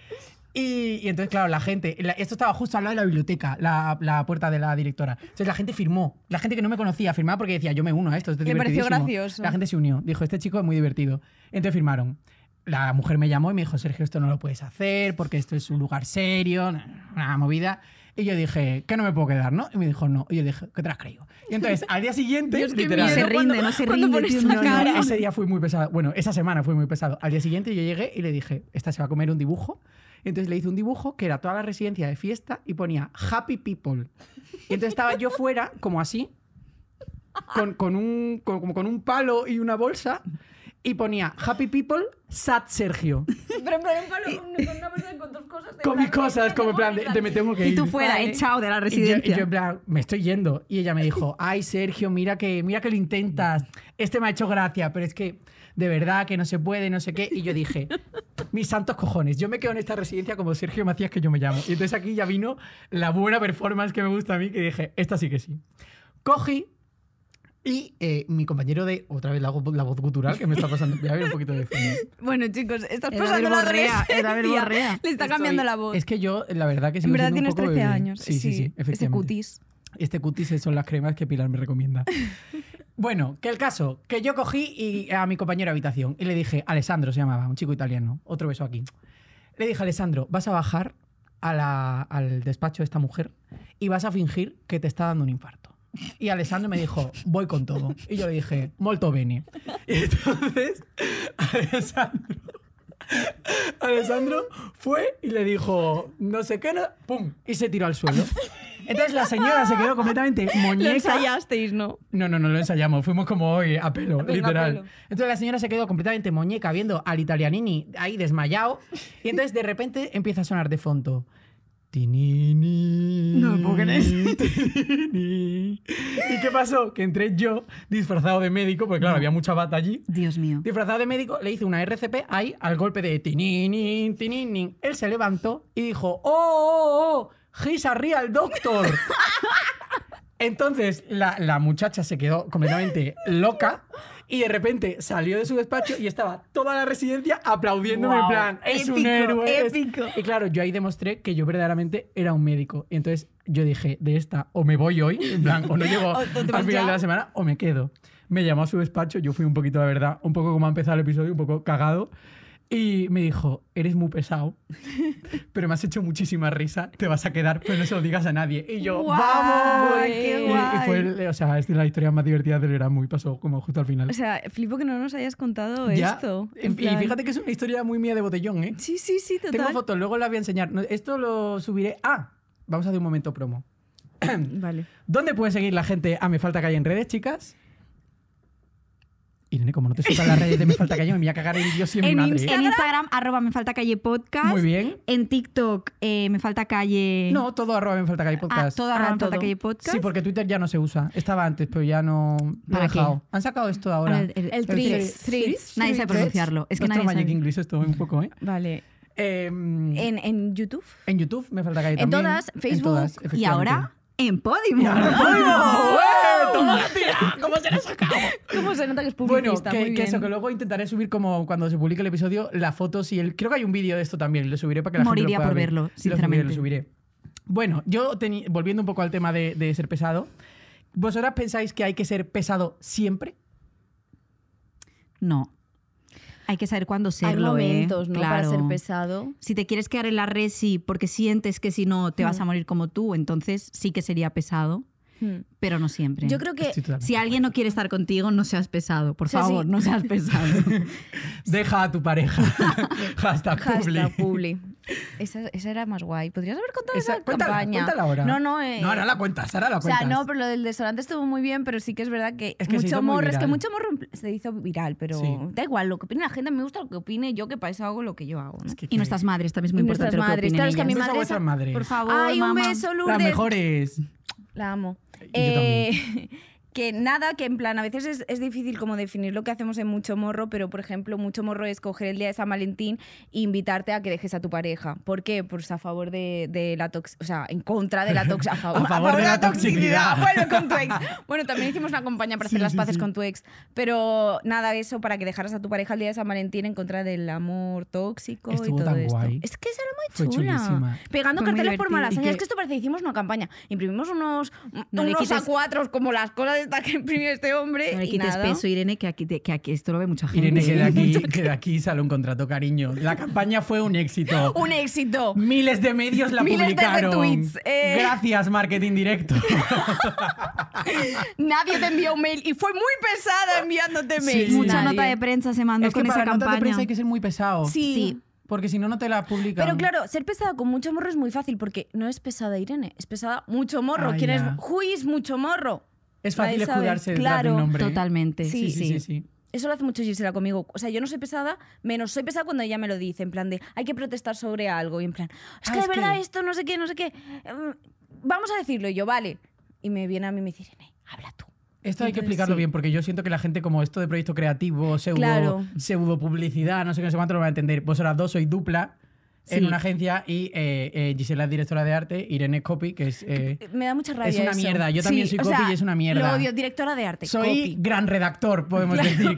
Y, entonces, claro, la gente, esto estaba justo al lado de la biblioteca, la, la, puerta de la directora. Entonces la gente firmó, la gente que no me conocía firmaba porque decía, yo me uno a esto. esto es me pareció gracioso. La gente se unió, dijo, este chico es muy divertido. Entonces firmaron. La mujer me llamó y me dijo, Sergio, esto no lo puedes hacer porque esto es un lugar serio, una movida. Y yo dije, que no me puedo quedar, ¿no? Y me dijo, no. Y yo dije, ¿qué te has creído? Y entonces, al día siguiente, Dios, literal, se rinde, no se rinde, cara. ese día fui muy pesado. Bueno, esa semana fue muy pesado. Al día siguiente yo llegué y le dije, esta se va a comer un dibujo. entonces le hice un dibujo que era toda la residencia de fiesta y ponía Happy People. Y entonces estaba yo fuera, como así, con, con un, con un palo y una bolsa y ponía Happy People, Sad Sergio. Pero en plan, con dos cosas. Con mis cosas, como en plan, de, metemos me tengo que ir. Y tú fuera, vale. de la residencia. Y yo, en plan, me estoy yendo. Y ella me dijo, ay, Sergio, mira que, mira que lo intentas. Este me ha hecho gracia, pero es que de verdad que no se puede, no sé qué. Y yo dije, mis santos cojones, yo me quedo en esta residencia como Sergio Macías que yo me llamo. Y entonces aquí ya vino la buena performance que me gusta a mí, que dije, esta sí que sí. Cogí y eh, mi compañero de. Otra vez la, voz gutural que me está pasando. Voy a ver un poquito de fondo. Bueno, chicos, estás pasando la borrea, Le está cambiando la voz. Es que yo, la verdad, que sí En verdad tienes 13 años. Sí, sí, sí, este efectivamente. Este cutis. Este cutis son las cremas que Pilar me recomienda. Bueno, que el caso, que yo cogí y, a mi compañero de habitación y le dije, Alessandro se llamaba, un chico italiano, otro beso aquí. Le dije, Alessandro, vas a bajar a la, al despacho de esta mujer y vas a fingir que te está dando un infarto. Y Alessandro me dijo, voy con todo. Y yo le dije, molto bene. Y entonces, Alessandro, Alessandro fue y le dijo, no sé qué, no, pum, y se tiró al suelo. Entonces la señora se quedó completamente muñeca. Lo ensayasteis, ¿no? No, no, no lo ensayamos. Fuimos como hoy a pelo, literal. Entonces la señora se quedó completamente muñeca viendo al italianini ahí desmayado. Y entonces de repente empieza a sonar de fondo. No me ¿Y qué pasó? Que entré yo disfrazado de médico, porque claro, había mucha bata allí. Dios mío. Disfrazado de médico, le hice una RCP ahí al golpe de tinini tininin. Él se levantó y dijo, ¡Oh, oh, oh! oh doctor! Entonces la, la muchacha se quedó completamente loca y de repente salió de su despacho y estaba toda la residencia aplaudiéndome mi en plan, es un héroe. Épico. Y claro, yo ahí demostré que yo verdaderamente era un médico. Y entonces yo dije, de esta, o me voy hoy, o no llego al final de la semana, o me quedo. Me llamó a su despacho, yo fui un poquito, la verdad, un poco como ha empezado el episodio, un poco cagado. Y me dijo, eres muy pesado, pero me has hecho muchísima risa, te vas a quedar, pero no se lo digas a nadie. Y yo, ¡vamos! Qué guay. y, fue, o sea, es la historia más divertida del Erasmus y pasó como justo al final. O sea, flipo que no nos hayas contado esto. Y, fíjate que es una historia muy mía de botellón, ¿eh? Sí, sí, sí, total. Tengo fotos, luego la voy a enseñar. Esto lo subiré. Ah, vamos a hacer un momento promo. vale. ¿Dónde puede seguir la gente ah, Me Falta Calle en redes, chicas? Irene, como no te suelta la las redes de Me Falta Calle, me voy a cagar el vídeo siempre. En, en, Instagram, arroba Me Falta Calle Podcast. Muy bien. En TikTok, eh, Me Falta Calle. No, todo arroba Me Falta Calle Podcast. Ah, todo arroba ah, Me Calle Podcast. Sí, porque Twitter ya no se usa. Estaba antes, pero ya no ¿Para he dejado. Han sacado esto ahora. El, el, el, Nadie sabe pronunciarlo. Es que Nuestro nadie Magic inglés, esto un poco, ¿eh? Vale. Em, ¿En, YouTube? En YouTube, me falta calle también. en todas, Facebook y ahora en Podimo. la ¡Eh, tía! ¿Cómo se nos saca? ¿Cómo se nota que es publicista? Bueno, que, eso, que luego intentaré subir como cuando se publique el episodio, la foto y el... Creo que hay un vídeo de esto también, lo subiré para que la Moriría gente lo pueda por verlo, sinceramente. Lo subiré, Bueno, yo volviendo un poco al tema de, de ser pesado, ¿vosotras pensáis que hay que ser pesado siempre? No. Hay que saber cuándo serlo, Hay ¿eh? momentos, ¿no? Claro. Para ser pesado. Si te quieres quedar en la resi porque sientes que si no te vas a morir como tú, entonces sí que sería pesado. Hmm. Pero no siempre. Yo creo que si alguien no quiere estar contigo, no seas pesado. Por favor, no seas pesado. Deja a tu pareja. Hasta publi. Hasta publi. Esa, esa, era más guay. ¿Podrías haber contado esa, campaña? ahora. No, no. Eh, no, ahora la cuentas, ahora la cuentas. O sea, no, pero lo del desodorante estuvo muy bien, pero sí que es verdad que, es que mucho morro, es que mucho morro se hizo viral, pero da igual, lo que opine la gente, me gusta lo que opine yo, que para eso hago lo que yo hago. y nuestras madres también es muy y importante nuestras lo madres. Que claro, que mi madre... Por favor, mamá. beso, Las mejores. La amo. Eh, que nada, que en plan, a veces es, difícil como definir lo que hacemos en Mucho Morro, pero por ejemplo, Mucho Morro es coger el día de San Valentín e invitarte a que dejes a tu pareja. ¿Por qué? Pues a favor de, de la toxicidad, o sea, en contra de la toxicidad, a, favor, de, la toxicidad. Bueno, con tu ex. Bueno, también hicimos una campaña para hacer las paces con tu ex, pero nada, eso para que dejaras a tu pareja el día de San Valentín en contra del amor tóxico y todo esto. Es que es algo muy chula. Pegando carteles por malas que... Es que esto parece que hicimos una campaña. Imprimimos unos, unos a cuatro como las cosas que imprimió este hombre. No peso, Irene, que aquí, aquí esto lo ve mucha gente. Irene, que de aquí, sale un contrato, cariño. La campaña fue un éxito. un éxito. Miles de medios la Miles publicaron. De eh. Gracias, marketing directo. Nadie te envió un mail y fue muy pesada enviándote mails Mucha nota de prensa se mandó es que con esa de prensa hay que ser muy pesado. sí. Porque si no, no te la publican. Pero claro, ser pesada con mucho morro es muy fácil, porque no es pesada Irene, es pesada mucho morro. Ah, ¿Quién es? Juiz mucho morro. Es fácil escudarse claro, un nombre. Totalmente. Sí, sí, sí, Eso lo hace mucho Gisela conmigo. O sea, yo no soy pesada, menos soy pesada cuando ella me lo dice. En plan de, hay que protestar sobre algo. Y en plan, es ah, que verdad esto, no sé qué, no sé qué. Mm, vamos a decirlo. yo, vale. Y me viene a mí y me dice, habla tú. Esto hay que explicarlo bien, porque yo siento que la gente, como esto de proyecto creativo, pseudo, claro. publicidad, no sé qué, no sé cuánto lo va a entender. ahora dos soy dupla en una agencia y eh, eh, Gisela es directora de arte, Irene copy, que es... Eh, me da mucha rabia Es una mierda, yo también soy copy y es una mierda. directora de arte, Soy gran redactor, podemos decir,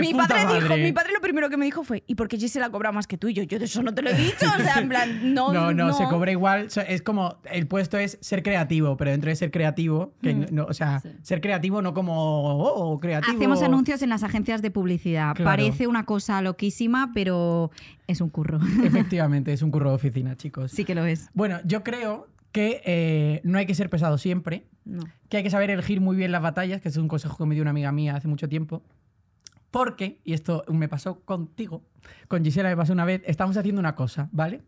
mi padre, Dijo, mi padre lo primero que me dijo fue, ¿y por qué Gisela cobra más que tú? Y yo, yo de eso no te lo he dicho, o sea, en plan, no, no. se cobra igual, es como, el puesto es ser creativo, pero dentro de ser creativo, que mm. no, o sea, ser creativo no como, oh, oh, creativo. Hacemos anuncios en las agencias de publicidad, parece una cosa loquísima, pero es un curro. Efectivamente, es un curro de oficina, chicos. Sí que lo es. Bueno, yo creo que eh, no hay que ser pesado siempre, que hay que saber elegir muy bien las batallas, que es un consejo que me dio una amiga mía hace mucho tiempo. Porque, y esto me pasó contigo, con Gisela me pasó una vez, estábamos haciendo una cosa, ¿vale?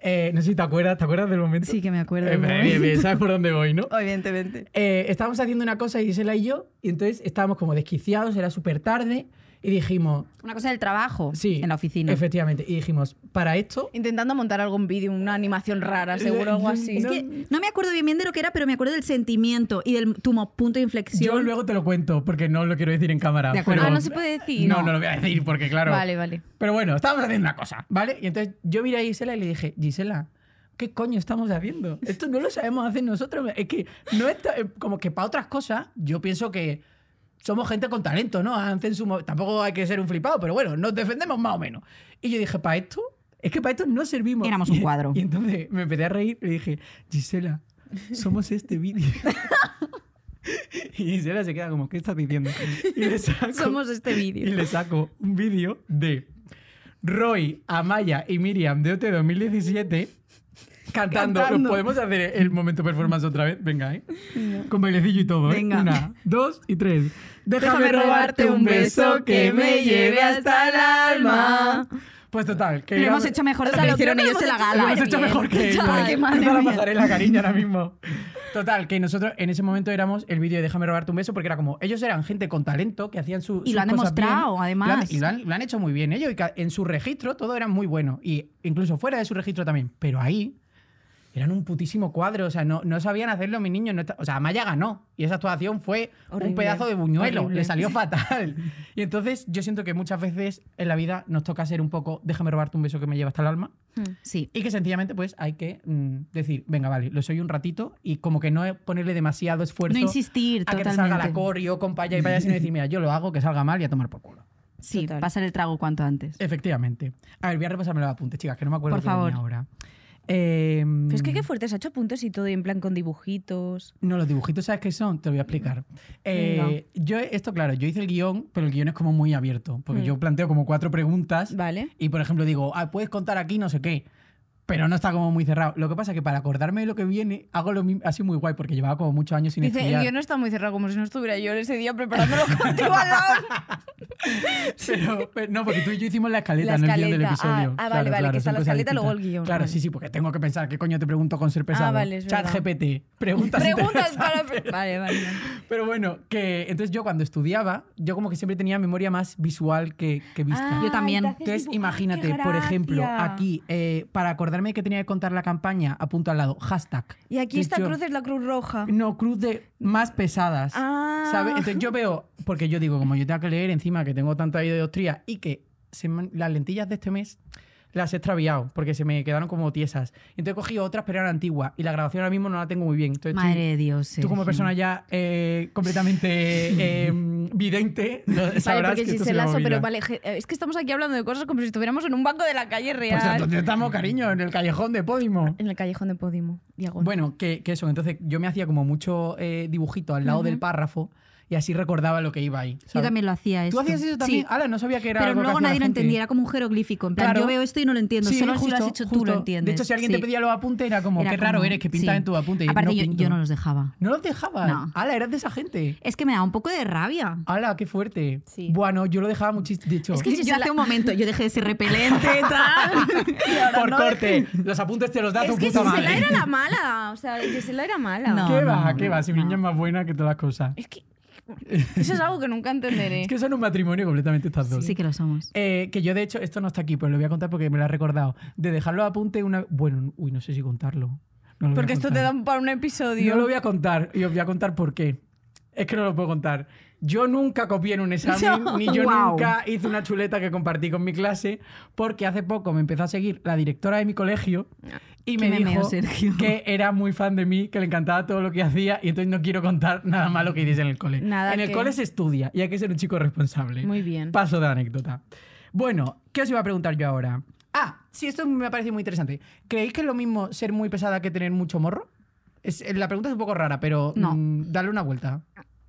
Eh, no sé si te acuerdas, ¿te acuerdas del momento? Sí, que me acuerdo. Eh, sabes por dónde voy, ¿no? Obviamente. estábamos haciendo una cosa, Gisela y yo, y entonces estábamos como desquiciados, era súper tarde, y dijimos. Una cosa del trabajo sí, en la oficina. Efectivamente. Y dijimos, para esto. Intentando montar algún vídeo, una animación rara, seguro, algo así. Es que no me acuerdo bien, bien de lo que era, pero me acuerdo del sentimiento y del tu punto de inflexión. Yo luego te lo cuento, porque no lo quiero decir en cámara. De acuerdo. ah, no se puede decir. No, no, lo voy a decir, porque claro. Vale, vale. Pero bueno, estábamos haciendo una cosa, ¿vale? Y entonces yo miré a Gisela y le dije, Gisela, ¿qué coño estamos haciendo? Esto no lo sabemos hacer nosotros. Es que no está, eh, como que para otras cosas, yo pienso que somos gente con talento, ¿no? Hacen tampoco hay que ser un flipado, pero bueno, nos defendemos más o menos. Y yo dije, ¿para esto? Es que para esto no servimos. Éramos un cuadro. Y, entonces me empecé a reír y le dije, Gisela, somos este vídeo. y Gisela se queda como, ¿qué estás diciendo? somos este vídeo. Y le saco un vídeo de Roy, Amaya y Miriam de OT 2017 Cantando. ¿Podemos hacer el momento performance otra vez? Venga, ¿eh? Con bailecillo y todo, ¿eh? Venga. Una, dos y tres. Déjame, robarte un beso que me lleve hasta el alma. Pues total, que. Lo hemos hecho mejor lo hicieron ellos en la gala. Lo hemos hecho mejor que ellos. la cariña ahora mismo. Total, que nosotros en ese momento éramos el vídeo de Déjame robarte un beso, porque era como, ellos eran gente con talento que hacían su. Y lo han demostrado, además. y lo han, hecho muy bien ellos, y en su registro todo era muy bueno, y incluso fuera de su registro también. Pero ahí eran un putísimo cuadro, o sea, no, no sabían hacerlo mis niños. o sea, Maya ganó y esa actuación fue un pedazo de buñuelo, le salió fatal. Y entonces yo siento que muchas veces en la vida nos toca ser un poco, déjame robarte un beso que me lleva hasta el alma. Hmm. Sí. Y que sencillamente pues hay que mm, decir, venga, vale, lo soy un ratito y como que no ponerle demasiado esfuerzo. No insistir, A que salga la corio con paya y paya, sino decir, mira, yo lo hago, que salga mal y a tomar por culo. Sí, pasar el trago cuanto antes. Efectivamente. A ver, voy a repasarme los apuntes, chicas, que no me acuerdo de ahora. Por favor. Em, es que qué fuerte, se ha hecho puntos y todo, en plan con dibujitos. No, los dibujitos, ¿sabes qué son? Te lo voy a explicar. Eh, yo, esto, claro, yo hice el guión, pero el guión es como muy abierto, porque yo mm. planteo como cuatro preguntas. Vale. Y, por ejemplo, digo, ah, puedes contar aquí no sé qué, pero no está como muy cerrado. Lo que pasa es que para acordarme de lo que viene, hago lo mismo. muy guay, porque llevaba como muchos años sin Dice, el guión no está muy cerrado, como si no estuviera yo ese día preparándolo contigo al lado. no, porque tú y yo hicimos la escaleta, en el del episodio. Ah, ah vale, vale, que está la escaleta, luego el guión. Claro, sí, sí, porque tengo que pensar qué coño te pregunto con ser ah, pesado. Ah, Chat GPT, preguntas. para. Vale, vale. Pero bueno, que entonces yo cuando estudiaba, yo como que siempre tenía memoria más visual que, vista. Ah, yo también. Entonces, imagínate, por ejemplo, aquí, eh, para acordarme que tenía que contar la campaña, apunto al lado, hashtag. Y aquí esta cruz es la cruz roja. No, cruz de más pesadas. Ah. Entonces yo veo, porque yo digo, como yo tengo que leer encima que tengo tanta idiostría y que las lentillas de este mes las he extraviado porque se me quedaron como tiesas. Entonces cogido otras, pero eran antiguas y la grabación ahora mismo no la tengo muy bien. Madre de Dios. Tú como persona ya eh, completamente eh, vidente, sabrás que esto se pero vale, eh, es que estamos aquí hablando de cosas como si estuviéramos en un banco de la calle real. Pues entonces estamos, cariño, en el callejón de Podimo. En el callejón de Podimo, Bueno, que, eso, entonces yo me hacía como mucho dibujito al lado del párrafo y así recordaba lo que iba ahí. Yo también lo hacía eso. ¿Tú hacías eso también? Sí. Ala, no sabía que era. Pero luego nadie lo entendía, era como un jeroglífico. En plan, yo veo esto y no lo entiendo. Sí, Solo si lo has hecho tú lo entiendes. De hecho, si alguien te pedía los apuntes, era como, qué raro eres que pintas en tu apunte. Y Aparte, yo, no los dejaba. ¿No los dejaba? Ala, eras de esa gente. Es que me da un poco de rabia. Ala, qué fuerte. Bueno, yo lo dejaba muchísimo. De hecho, es que yo hace un momento, yo dejé de ser repelente, tal. Por corte, los apuntes te los da tu puta madre. Gisela era la mala. O sea, Gisela era mala. ¿Qué va? ¿Qué va? Si mi niña es más buena que todas las cosas. Es que Eso es algo que nunca entenderé. es que son un matrimonio completamente estas dos. Sí, que lo somos. Eh, que yo, de hecho, esto no está aquí, pero pues lo voy a contar porque me lo ha recordado. De dejarlo a apunte una. Bueno, uy, no sé si contarlo. porque esto te da para un episodio. yo lo voy a contar y os voy a contar por qué. Es que no lo puedo contar. Yo nunca copié en un examen, ni yo nunca hice una chuleta que compartí con mi clase, porque hace poco me empezó a seguir la directora de mi colegio y me, dijo que era muy fan de mí, que le encantaba todo lo que hacía y entonces no quiero contar nada malo que hice en el cole. Nada en el cole se estudia y hay que ser un chico responsable. Muy bien. Paso de anécdota. Bueno, ¿qué os iba a preguntar yo ahora? Ah, sí, esto me ha parecido muy interesante. ¿Creéis que es lo mismo ser muy pesada que tener mucho morro? Es, la pregunta es un poco rara, pero no. Mm, dale una vuelta.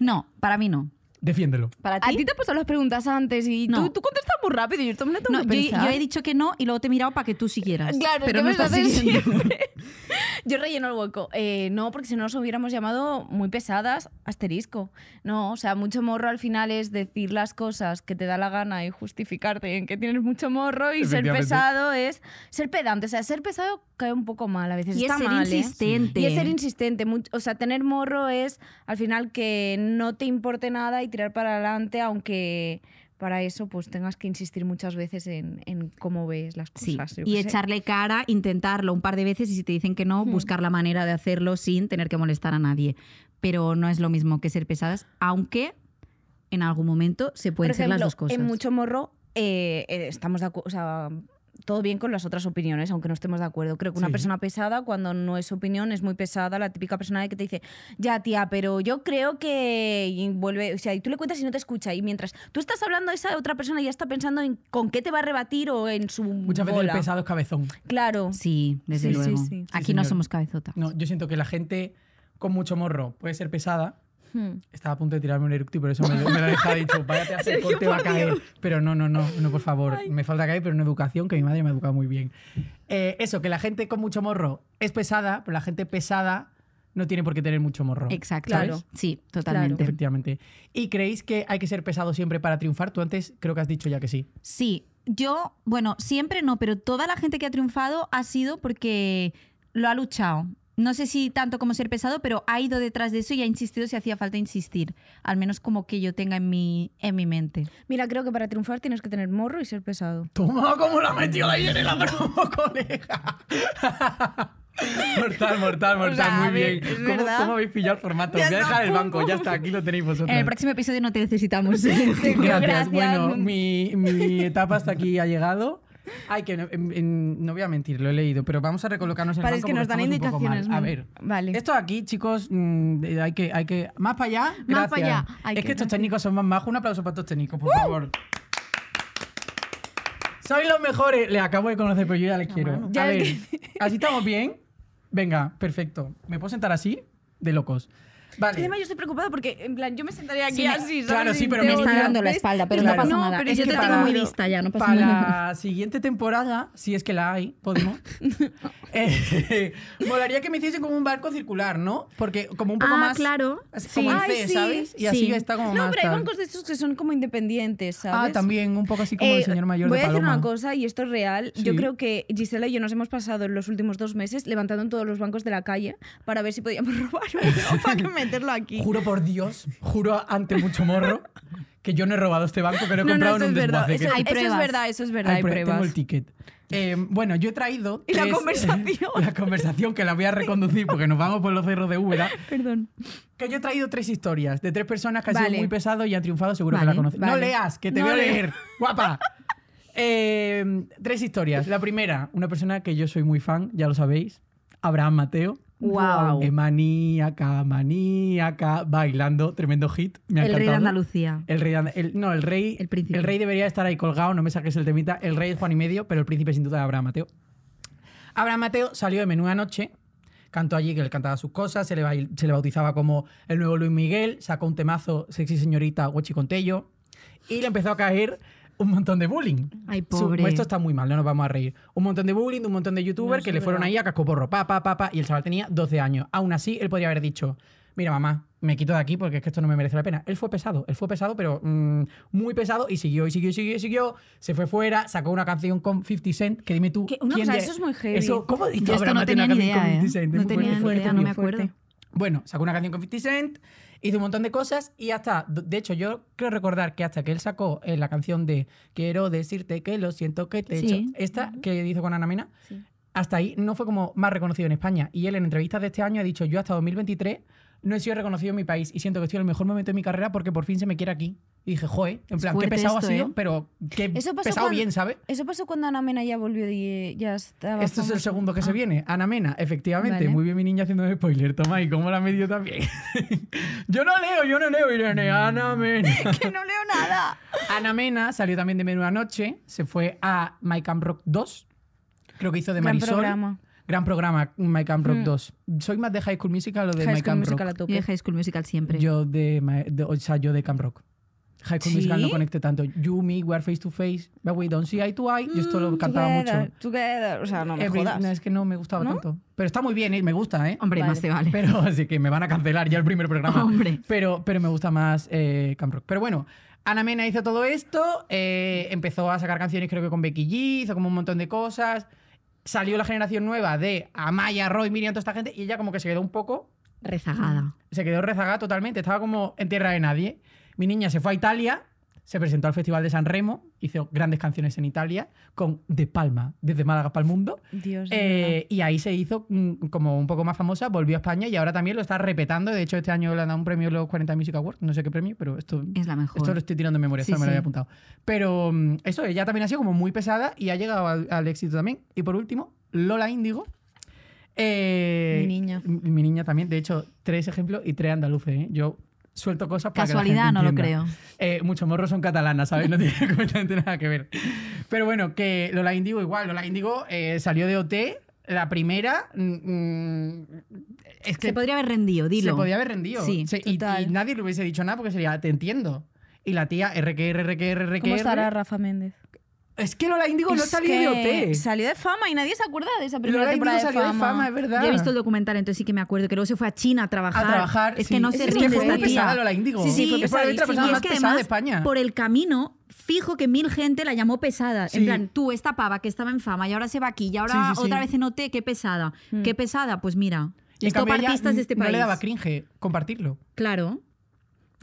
no, para mí no. Defiéndelo. Para ti. A ti te he puesto las preguntas antes y tú, tú contestas muy rápido y yo yo, he dicho que no y luego te he mirado para que tú siguieras. Claro, pero no estás siempre. yo relleno el hueco. Eh, no, porque si no nos hubiéramos llamado muy pesadas, asterisco. No, o sea, mucho morro al final es decir las cosas que te da la gana y justificarte en que tienes mucho morro y ser pesado es ser pedante. O sea, ser pesado cae un poco mal a veces. Y ¿eh? ser insistente. Y ser insistente. O sea, tener morro es al final que no te importe nada y tirar para adelante, aunque para eso pues tengas que insistir muchas veces en, cómo ves las cosas. Y echarle cara, intentarlo un par de veces y si te dicen que no, hmm. buscar la manera de hacerlo sin tener que molestar a nadie. Pero no es lo mismo que ser pesadas, aunque en algún momento se pueden ser las dos cosas. En mucho morro eh, eh, estamos de acuerdo todo bien con las otras opiniones, aunque no estemos de acuerdo. Creo que una persona pesada, cuando no es opinión, es muy pesada. La típica persona que te dice, ya tía, pero yo creo que. Y vuelve, o sea, y tú le cuentas y no te escucha. Y mientras tú estás hablando, esa otra persona ya está pensando en con qué te va a rebatir o en su. Muchas veces el pesado es cabezón. Claro. Sí, desde luego. Aquí no somos cabezota. No, yo siento que la gente con mucho morro puede ser pesada, Hmm. Estaba a punto de tirarme un eructo y por eso me, lo he dicho, váyate a hacer corte, va a caer. Pero no, no, no, no, por favor. Me falta caer, pero en educación, que mi madre me ha educado muy bien. Eh, eso, que la gente con mucho morro es pesada, pero la gente pesada no tiene por qué tener mucho morro. Exacto. Claro. Sí, totalmente. Efectivamente. ¿Y creéis que hay que ser pesado siempre para triunfar? Tú antes creo que has dicho ya que sí. Sí. Yo, bueno, siempre no, pero toda la gente que ha triunfado ha sido porque lo ha luchado, no sé si tanto como ser pesado, pero ha ido detrás de eso y ha insistido si hacía falta insistir, al menos como que yo tenga en mi, en mi mente. Mira, creo que para triunfar tienes que tener morro y ser pesado. Toma, como la metió ahí en el promo, colega. Mortal, mortal, mortal, muy bien. ¿Cómo, ¿Cómo, habéis pillado el formato? Ya Voy el banco, ya está, aquí lo tenéis vosotros. En el próximo episodio no te necesitamos. gracias. gracias. Bueno, mi, mi etapa hasta aquí ha llegado. Ay, que no, voy a mentir, lo he leído, pero vamos a recolocarnos en banco que nos dan indicaciones. A ver, esto aquí, chicos, mm, hay, que, hay que. Más para allá, gracias. Más para allá. es que, estos técnicos son más majos. Un aplauso para estos técnicos, por favor. Sois los mejores. Le acabo de conocer, pero yo ya les ah, quiero. Ya a ver, ¿así estamos bien? Venga, perfecto. ¿Me puedo sentar así? De locos. Vale. además yo estoy preocupada porque, en plan, yo me sentaría aquí así, ¿sabes? Claro, sí, pero Me está dando la espalda, pero no pasa nada. pero Es yo que te tengo muy vista ya, no pasa nada para la siguiente temporada, si es que la hay, Podemos. eh, molaría que me hiciesen como un barco circular, ¿no? Porque como un poco Ah, más. claro. Como ¿sabes? Y así está como No, pero hay bancos de estos que son como independientes, ah, ¿sabes? Ah, también, un poco así como el eh, señor mayor voy a decir una cosa, y esto es real. Yo creo que Gisela y yo nos hemos pasado en los últimos dos meses levantando en todos los bancos de la calle para ver si podíamos robar que me aquí. Juro por Dios, juro ante mucho morro que yo no he robado este banco, pero he comprado en un Eso, eso es verdad, eso es verdad, hay, pruebas. Tengo el ticket. Eh, bueno, yo he traído. ¿Y la conversación. la conversación que la voy a reconducir porque nos vamos por los cerros de Úbeda. Perdón. Que yo he traído tres historias de tres personas que han sido muy pesados y han triunfado, seguro que la conocen. No leas, que te voy a leer. Guapa. Eh, tres historias. La primera, una persona que yo soy muy fan, ya lo sabéis, Abraham Mateo. Wow. maníaca, maníaca, bailando, tremendo hit. el rey de Andalucía. El rey no, el rey. El, el rey debería estar ahí colgado, no me saques el temita. El rey es Juan y medio, pero el príncipe sin duda es Abraham Mateo. Abraham Mateo salió de Menú Noche, cantó allí que él cantaba sus cosas, se le, bautizaba como el nuevo Luis Miguel, sacó un temazo, sexy señorita, Huachi Contello, y le empezó a caer un montón de bullying. Ay, pobre. esto está muy mal, no nos vamos a reír. Un montón de bullying un montón de youtubers que le fueron ahí a cascoporro, papa, papa, y el chaval tenía 12 años. Aún así, él podría haber dicho, mira mamá, me quito de aquí porque es que esto no me merece la pena. Él fue pesado, él fue pesado, pero mm, muy pesado y siguió, y siguió, y siguió, y siguió. Se fue fuera, sacó una canción con 50 Cent, que dime tú. ¿quién eso es muy heavy. ¿Cómo Yo no tenía ni idea. No tenía no me acuerdo. Bueno, sacó una canción con 50 Cent, hizo un montón de cosas y hasta, de hecho, yo creo recordar que hasta que él sacó eh, la canción de Quiero decirte que lo siento que te he hecho, esta que hizo con Ana Mena, hasta ahí no fue como más reconocido en España. Y él en entrevistas de este año ha dicho, yo hasta 2023 no he sido reconocido en mi país y siento que estoy en el mejor momento de mi carrera porque por fin se me quiere aquí. Y dije, joe, en plan, qué pesado ha sido, ¿eh? pero qué pesado bien, ¿sabes? Eso pasó cuando Ana Mena ya volvió y eh, ya estaba. Este es el segundo que se ah. viene. Ana Mena, efectivamente. Muy bien, mi niña haciendo spoiler. Toma, y cómo la medio también. yo no leo, yo no leo, Irene. Ana mm. Mena. que no leo nada. Ana Mena salió también de Menú Noche. Se fue a My Camp Rock 2. Creo que hizo de programa. Gran programa, My Camp Rock 2. Mm. Soy más de High School Musical o de High My Camp Rock. Musical Yo de High School Musical siempre. Yo de, o sea, yo de Camp Rock. High School Musical no conecté tanto. You, me, we are face to face, but we don't see eye to eye. yo esto lo mm, cantaba mucho. Together. O sea, no me es que no me gustaba tanto. Pero está muy bien, ¿eh? me gusta, ¿eh? Hombre, más te vale. Pero así que me van a cancelar ya el primer programa. Hombre. Pero, pero me gusta más eh, Camp Rock. Pero bueno, Ana Mena hizo todo esto. Eh, empezó a sacar canciones, creo que con Becky G, hizo como un montón de cosas salió la generación nueva de Amaya, Roy, Miriam, toda esta gente, y ella como que se quedó un poco... Rezagada. Se quedó rezagada totalmente, estaba como en tierra de nadie. Mi niña se fue a Italia se presentó al Festival de San Remo, hizo grandes canciones en Italia, con De Palma, desde Málaga para el mundo. Eh, y ahí se hizo mm, como un poco más famosa, volvió a España y ahora también lo está repetando. De hecho, este año le han dado un premio los 40 Music Awards, no sé qué premio, pero esto, es la mejor. esto lo estoy tirando de memoria, me lo había apuntado. Pero mm, eso, ella también ha sido como muy pesada y ha llegado al, éxito también. Y por último, Lola Índigo. Eh, mi niña. Mi niña también. De hecho, tres ejemplos y tres andaluces. ¿eh? Yo suelto cosas para Casualidad, no lo creo. Eh, muchos morros son catalanas, ¿sabes? No tiene completamente nada que ver. Pero bueno, que lo la Indigo igual. la Indigo eh, salió de OT. La primera. Mm, mm, es que se podría haber rendido, dilo. Se podría haber rendido. Sí, y, nadie le hubiese dicho nada porque sería, te entiendo. Y la tía, RQR, RQR, RQR. ¿Cómo estará Rafa Méndez? Es que Lola Índigo no salió de OT. Salió de fama y nadie se acuerda de esa primera Lola temporada Lola de salió fama. de fama, es verdad. Yo he visto el documental, entonces sí que me acuerdo que luego se fue a China a trabajar. A trabajar. Es que no es que fue esta pesada Lola Índigo. Sí, sí, sí es pesada, la persona más pesada de España. Por el camino fijo que mil gente la llamó pesada. En plan, tú, esta pava que estaba en fama y ahora se va aquí y ahora otra vez en OT, qué pesada. Mm. Qué pesada, pues mira. Y artistas de este país. No le daba cringe compartirlo. Claro.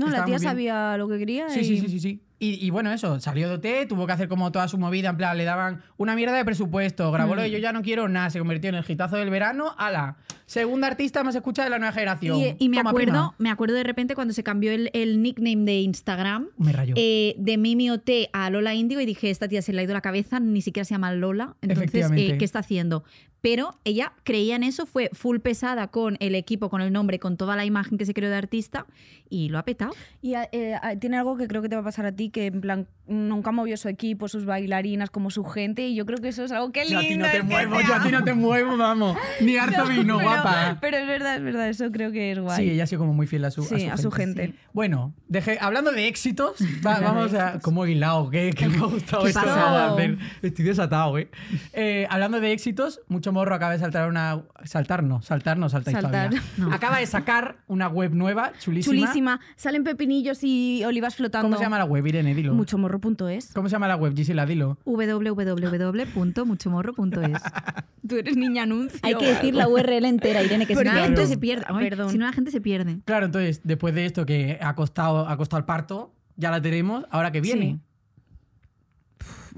No, la tía sabía lo que quería. Sí, y... sí, sí, sí, Y, bueno, eso, salió de OT, tuvo que hacer como toda su movida, en plan, le daban una mierda de presupuesto, grabó lo de mm. Yo ya no quiero nada, se convirtió en el gitazo del verano, ala, segunda artista más escuchada de la nueva generación. Y, me, acuerdo, me acuerdo de repente cuando se cambió el, nickname de Instagram, me rayó. Eh, de Mimi OT a Lola Indigo y dije, esta tía se le ha ido la cabeza, ni siquiera se llama Lola, entonces, eh, ¿qué está haciendo? pero ella creía en eso, fue full pesada con el equipo, con el nombre, con toda la imagen que se creó de artista y lo ha petado. Y eh, eh, ah, tiene algo que creo que te va a pasar a ti, que en plan nunca movió su equipo, sus bailarinas, como su gente y yo creo que eso es algo que lindo. Yo a ti no te muevo, yo a ti no te muevo, vamos. Ni harto vino, pero, guapa. Pero es verdad, es verdad, eso creo que es guay. Sí, ella ha sido como muy fiel a su, sí, a su gente. Bueno, hablando de éxitos, vamos a... Como hilado, que, me ha gustado esto. Estoy desatado, ¿eh? ¿eh? hablando de éxitos, mucho morro, acaba de saltar una. Saltarnos, saltarnos, Saltar. Acaba de sacar una web nueva, chulísima. Chulísima. Salen pepinillos y olivas flotando. ¿Cómo se llama la web, Irene? Dilo. Muchomorro.es. ¿Cómo se llama la web, Gisela? Dilo. www.muchomorro.es. Tú eres niña anuncio. Hay que decir la URL entera, Irene, que si no la gente se pierde. Si no la gente se pierde. Claro, entonces, después de esto que ha costado, ha costado el parto, ya la tenemos, ahora que viene. Sí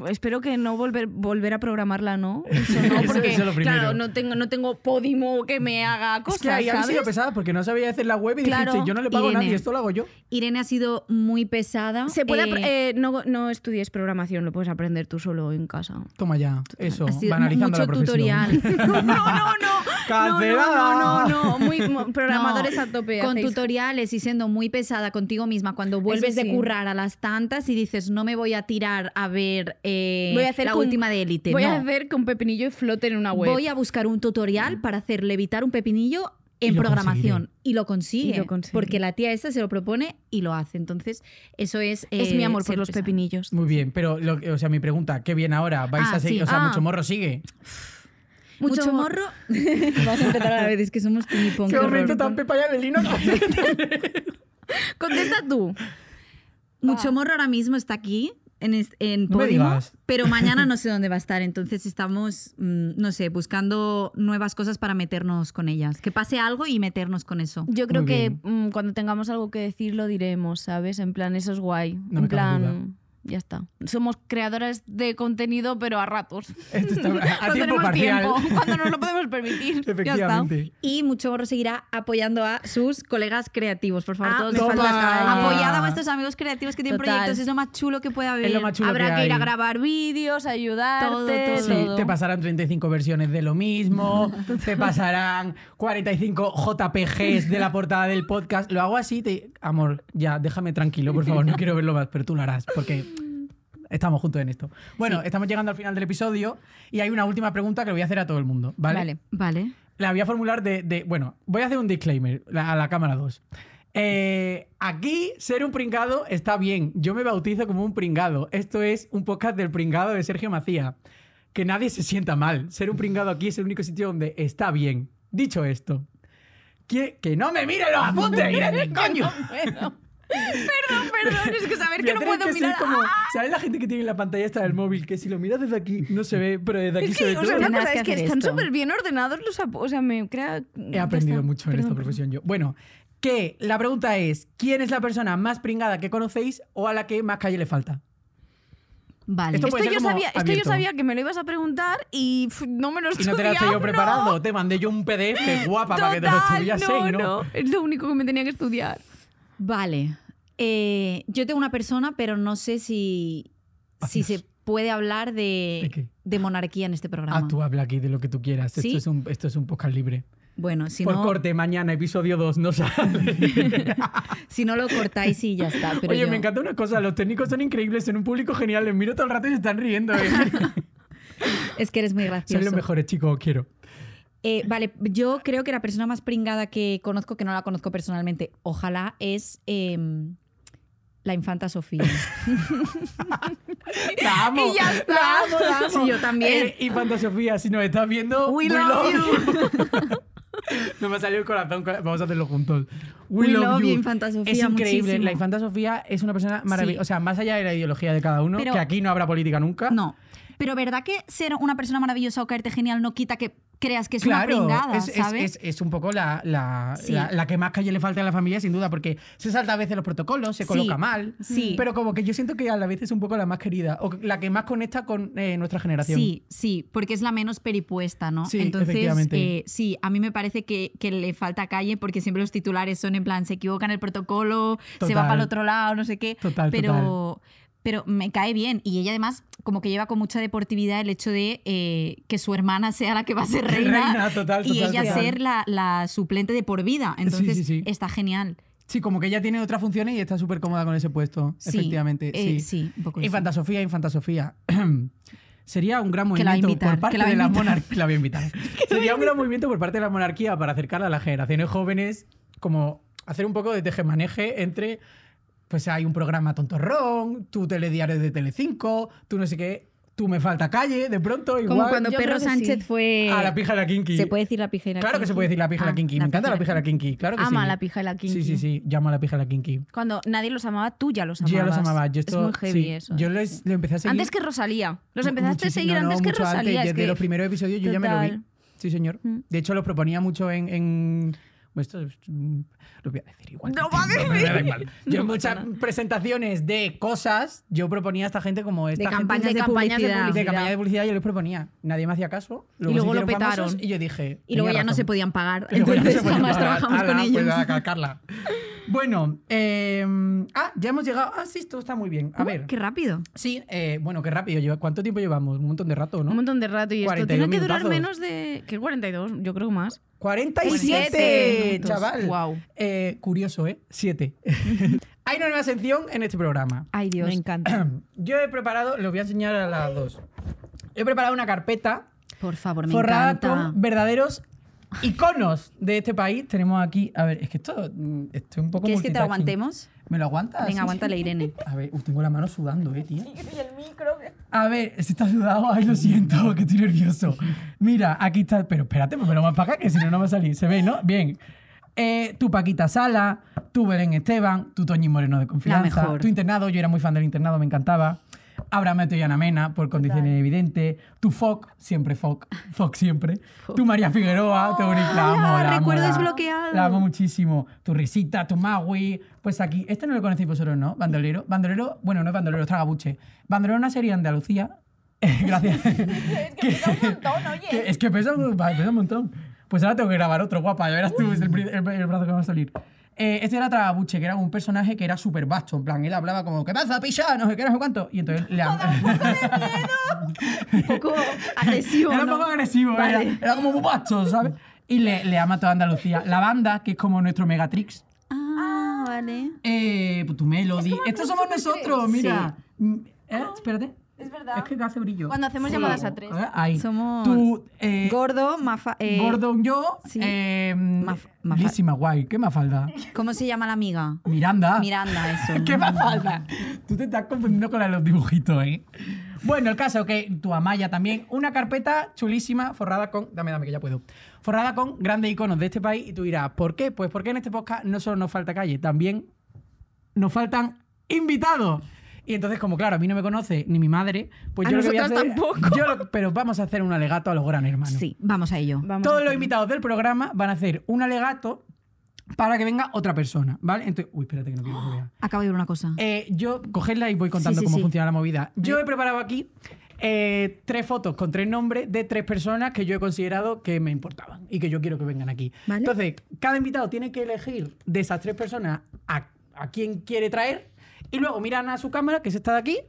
espero que no volver, volver a programarla, ¿no? Eso no, porque, claro, no tengo, no tengo Podimo que me haga cosas, que ahí sido pesada porque no sabía hacer la web y claro, dijiste, yo no le pago a nadie, esto lo hago yo. Irene ha sido muy pesada. Se puede eh, eh, no, no estudies programación, lo puedes aprender tú solo en casa. Toma ya, eso, banalizando la profesión. tutorial. no, no, no. ¡Cancelada! No, no, no, muy programadores no, a tope. Con tutoriales y siendo muy pesada contigo misma cuando vuelves de currar a las tantas y dices, no me voy a tirar a ver eh, voy a hacer la última de élite. Voy a hacer con un pepinillo flote en una web. Voy a buscar un tutorial para hacer levitar un pepinillo en programación y lo, consigue, porque la tía esta se lo propone y lo hace entonces eso es es mi eh, amor por los pepinillos muy bien pero lo, o sea mi pregunta qué bien ahora vais ah, a seguir o sea ah. mucho morro sigue mucho, morro vamos a empezar a la vez es que somos qué tan pepa de lino contesta tú mucho morro ahora mismo está aquí en, en pero mañana no sé dónde va a estar. Entonces estamos, mm, no sé, buscando nuevas cosas para meternos con ellas. Que pase algo y meternos con eso. Yo creo que mm, cuando tengamos algo que decir lo diremos, ¿sabes? En plan, eso es guay. en plan ya está. Somos creadoras de contenido, pero a ratos. Está, a, no tiempo parcial. cuando nos lo podemos permitir. Efectivamente. Ya está. Y seguirá apoyando a sus colegas creativos, por favor. Ah, todos Apoyad a vuestros amigos creativos que tienen proyectos, es lo más chulo que puede haber. Habrá que, ir a grabar vídeos, ayudar. Todo, sí, Te pasarán 35 versiones de lo mismo, te pasarán 45 JPGs de la portada del podcast. Lo hago así, te... amor, ya, déjame tranquilo, por favor, no quiero verlo más, pero tú lo harás, porque estamos juntos en esto. Bueno, estamos llegando al final del episodio y hay una última pregunta que le voy a hacer a todo el mundo, ¿vale? Vale, La voy a formular de, bueno, voy a hacer un disclaimer a la cámara 2. Eh, aquí ser un pringado está bien. Yo me bautizo como un pringado. Esto es un podcast del pringado de Sergio Macía. Que nadie se sienta mal. Ser un pringado aquí es el único sitio donde está bien. Dicho esto, que, que no me miren los apuntes, miren, coño. Perdón, perdón, es que saber que no puedo mirar. Como, ah. ¿Sabes la gente que tiene la pantalla esta del móvil? Que si lo miras desde aquí no se ve, pero desde aquí se ve o sea, todo. Una cosa es que están súper bien ordenados los O sea, me crea. He aprendido mucho en esta profesión yo. Bueno, que la pregunta es: ¿quién es la persona más pringada que conocéis o a la que más calle le falta? Vale. Esto, esto, yo sabía, esto, yo sabía, que me lo ibas a preguntar y no me lo estudiaba. Y no te lo yo preparado. Te mandé yo un PDF guapa para que te lo estudiase. no, ¿no? no, es lo único que me tenía que estudiar. Vale. Eh, yo tengo una persona, pero no sé si, ah, si se puede hablar de, monarquía en este programa. Ah, tú habla aquí de lo que tú quieras. Esto, es un, esto es un podcast libre. Bueno, si Por corte, mañana, episodio 2, no sale. si no lo cortáis y ya está. Oye, me encanta una cosa, los técnicos son increíbles, en un público genial, les miro todo el rato y se están riendo. ¿eh? es que eres muy gracioso. Son los mejores chicos, quiero. Eh, vale, yo creo que la persona más pringada que conozco, que no la conozco personalmente, ojalá, es em, la infanta Sofía. la amo. ya está. La yo también. Eh, infanta Sofía, si nos estás viendo. We, love, you. no me ha salido el corazón. Vamos a hacerlo juntos. We, love, you. Infanta Sofía. Es increíble. La infanta Sofía es una persona maravillosa. O sea, más allá de la ideología de cada uno, que aquí no habrá política nunca. No. Pero ¿verdad que ser una persona maravillosa o caerte genial no quita que creas que es una pringada, es, un poco la, que más calle le falta a la familia, sin duda, porque se salta a veces los protocolos, se coloca mal, sí. pero como que yo siento que a la vez es un poco la más querida, o la que más conecta con eh, nuestra generación. Sí, sí, porque es la menos peripuesta, ¿no? Sí, Entonces, eh, sí, a mí me parece que, le falta calle porque siempre los titulares son en plan, se equivocan el protocolo, se va para el otro lado, no sé qué, total, pero... Total pero me cae bien. Y ella además como que lleva con mucha deportividad el hecho de eh, que su hermana sea la que va a ser reina, y ella ser la, suplente de por vida. Entonces sí, sí, sí. está genial. Sí, como que ella tiene otras funciones y está súper cómoda con ese puesto, efectivamente. Eh, sí, un poco Sería un gran movimiento por parte de la monarquía. La voy a invitar. Sería un gran movimiento por parte de la monarquía para acercarla a las generaciones jóvenes, como hacer un poco de tejemaneje entre pues hay un programa tontorrón, tu telediario de Telecinco, tú no sé qué, tú me falta calle, de pronto igual. Como cuando Perro Sánchez fue... A la pija la kinky. ¿Se puede decir la pija de la Claro que se puede decir la pija la kinky. me encanta la pija la kinky, claro que Ama sí. Ama la pija la kinky. Sí, sí, sí, llama a la pija la kinky. Cuando nadie los amaba, tú ya los amabas. Yo ya los amaba. Yo esto, es muy heavy eso. Yo les, empecé a seguir... Antes que Rosalía. Los empezaste a seguir antes que Rosalía. Antes. Desde los primeros episodios yo ya me lo vi. Sí, señor. Mm. De hecho, los proponía mucho en esto mm, lo voy a decir igual. No va a decir. Yo en muchas presentaciones de cosas, yo proponía a esta gente como esta de campaña de, publicidad. de, de de publicidad. yo les proponía. Nadie me hacía caso. y luego lo petaron. Y yo dije. Y luego ya no se podían pagar. Entonces, no jamás trabajamos con pues ellos. Bueno, em, ah, ya hemos llegado. Ah, sí, todo está muy bien. A uh, ver. Qué rápido. Sí, eh, bueno, qué rápido. ¿Cuánto tiempo llevamos? Un montón de rato, ¿no? Un montón de rato y esto tiene que durar menos de. ¿Qué 42? Yo creo más. 47, chaval. Wow. Eh, curioso, ¿eh? 7. Hay una nueva sección en este programa. Ay, Dios. Me encanta. Yo he preparado, les voy a enseñar a las dos. He preparado una carpeta por favor, me forrada con verdaderos iconos de este país. Tenemos aquí. A ver, es que esto. Mm, estoy un poco. ¿Quieres que te lo aguantemos? ¿Me lo aguantas? Venga, aguántale, Irene. A ver, uh, tengo la mano sudando, eh, tía. Y el micro. A ver, si está sudado, ay, lo siento, que estoy nervioso. Mira, aquí está. Pero espérate, pues me lo más para acá, que si no, no va a salir. ¿Se ve, no? Bien. Eh, tu Paquita Sala, tu Belén Esteban, tu Toñi Moreno de Confianza, tu internado, yo era muy fan del internado, me encantaba. Ábrame y Ana Mena por condiciones evidentes. Tu Foc, siempre Foc, Foc siempre. Tu María Figueroa, te bonita, la amo, la Recuerdo desbloqueado. La amo muchísimo. Tu Risita, tu Magui. Pues aquí, este no lo conocéis vosotros, ¿no? Bandolero. Bandolero, bueno, no es Bandolero, es Tragabuche. Bandolero una serie Andalucía. Gracias. es que pesa un montón, oye. es que pesa, pesa, un montón. Pues ahora tengo que grabar otro, guapa. Ya verás tú, es el, el brazo que va a salir. Eh, este era Trabuche, que era un personaje que era súper basto En plan, él hablaba como, ¿qué pasa, pichano? No sé qué, no sé cuánto. Y entonces le Un poco agresivo. Era un poco agresivo, era, como muy basto ¿sabes? Y le, le ama toda Andalucía. La banda, que es como nuestro Megatrix. Ah, vale. Eh, pues tu Melody. Estos somos nosotros, mira. Mm, ¿Eh? Ah. Espérate. Es verdad. Es que hace brillo. Cuando hacemos llamadas a tres. ¿Eh? Somos Tú, eh, Gordo, Mafa, eh, yo. Sí. Eh, ¿Qué Mafalda? ¿Cómo se llama la amiga? Miranda. Miranda, eso. ¿Qué Mafalda? Tú te estás confundiendo con los dibujitos, ¿eh? Bueno, el caso que tu Amaya también, una carpeta chulísima forrada con, dame, dame que ya puedo, forrada con grandes iconos de este país y tú dirás, ¿por qué? Pues porque en este podcast no solo nos falta calle, también nos faltan invitados. Y entonces, como claro, a mí no me conoce ni mi madre, pues yo lo que voy a hacer, tampoco. pero vamos a hacer un alegato a los gran hermanos. Sí, vamos a ello. Todos los invitados del programa van a hacer un alegato para que venga otra persona, ¿vale? Entonces, uy, espérate que no quiero que vea. Acabo de ver una cosa. Eh, yo cogerla y voy contando cómo funciona la movida. Yo he preparado aquí eh, tres fotos con tres nombres de tres personas que yo he considerado que me importaban y que yo quiero que vengan aquí. Entonces, cada invitado tiene que elegir de esas tres personas a quién quiere traer y luego miran a su cámara, que es esta de aquí,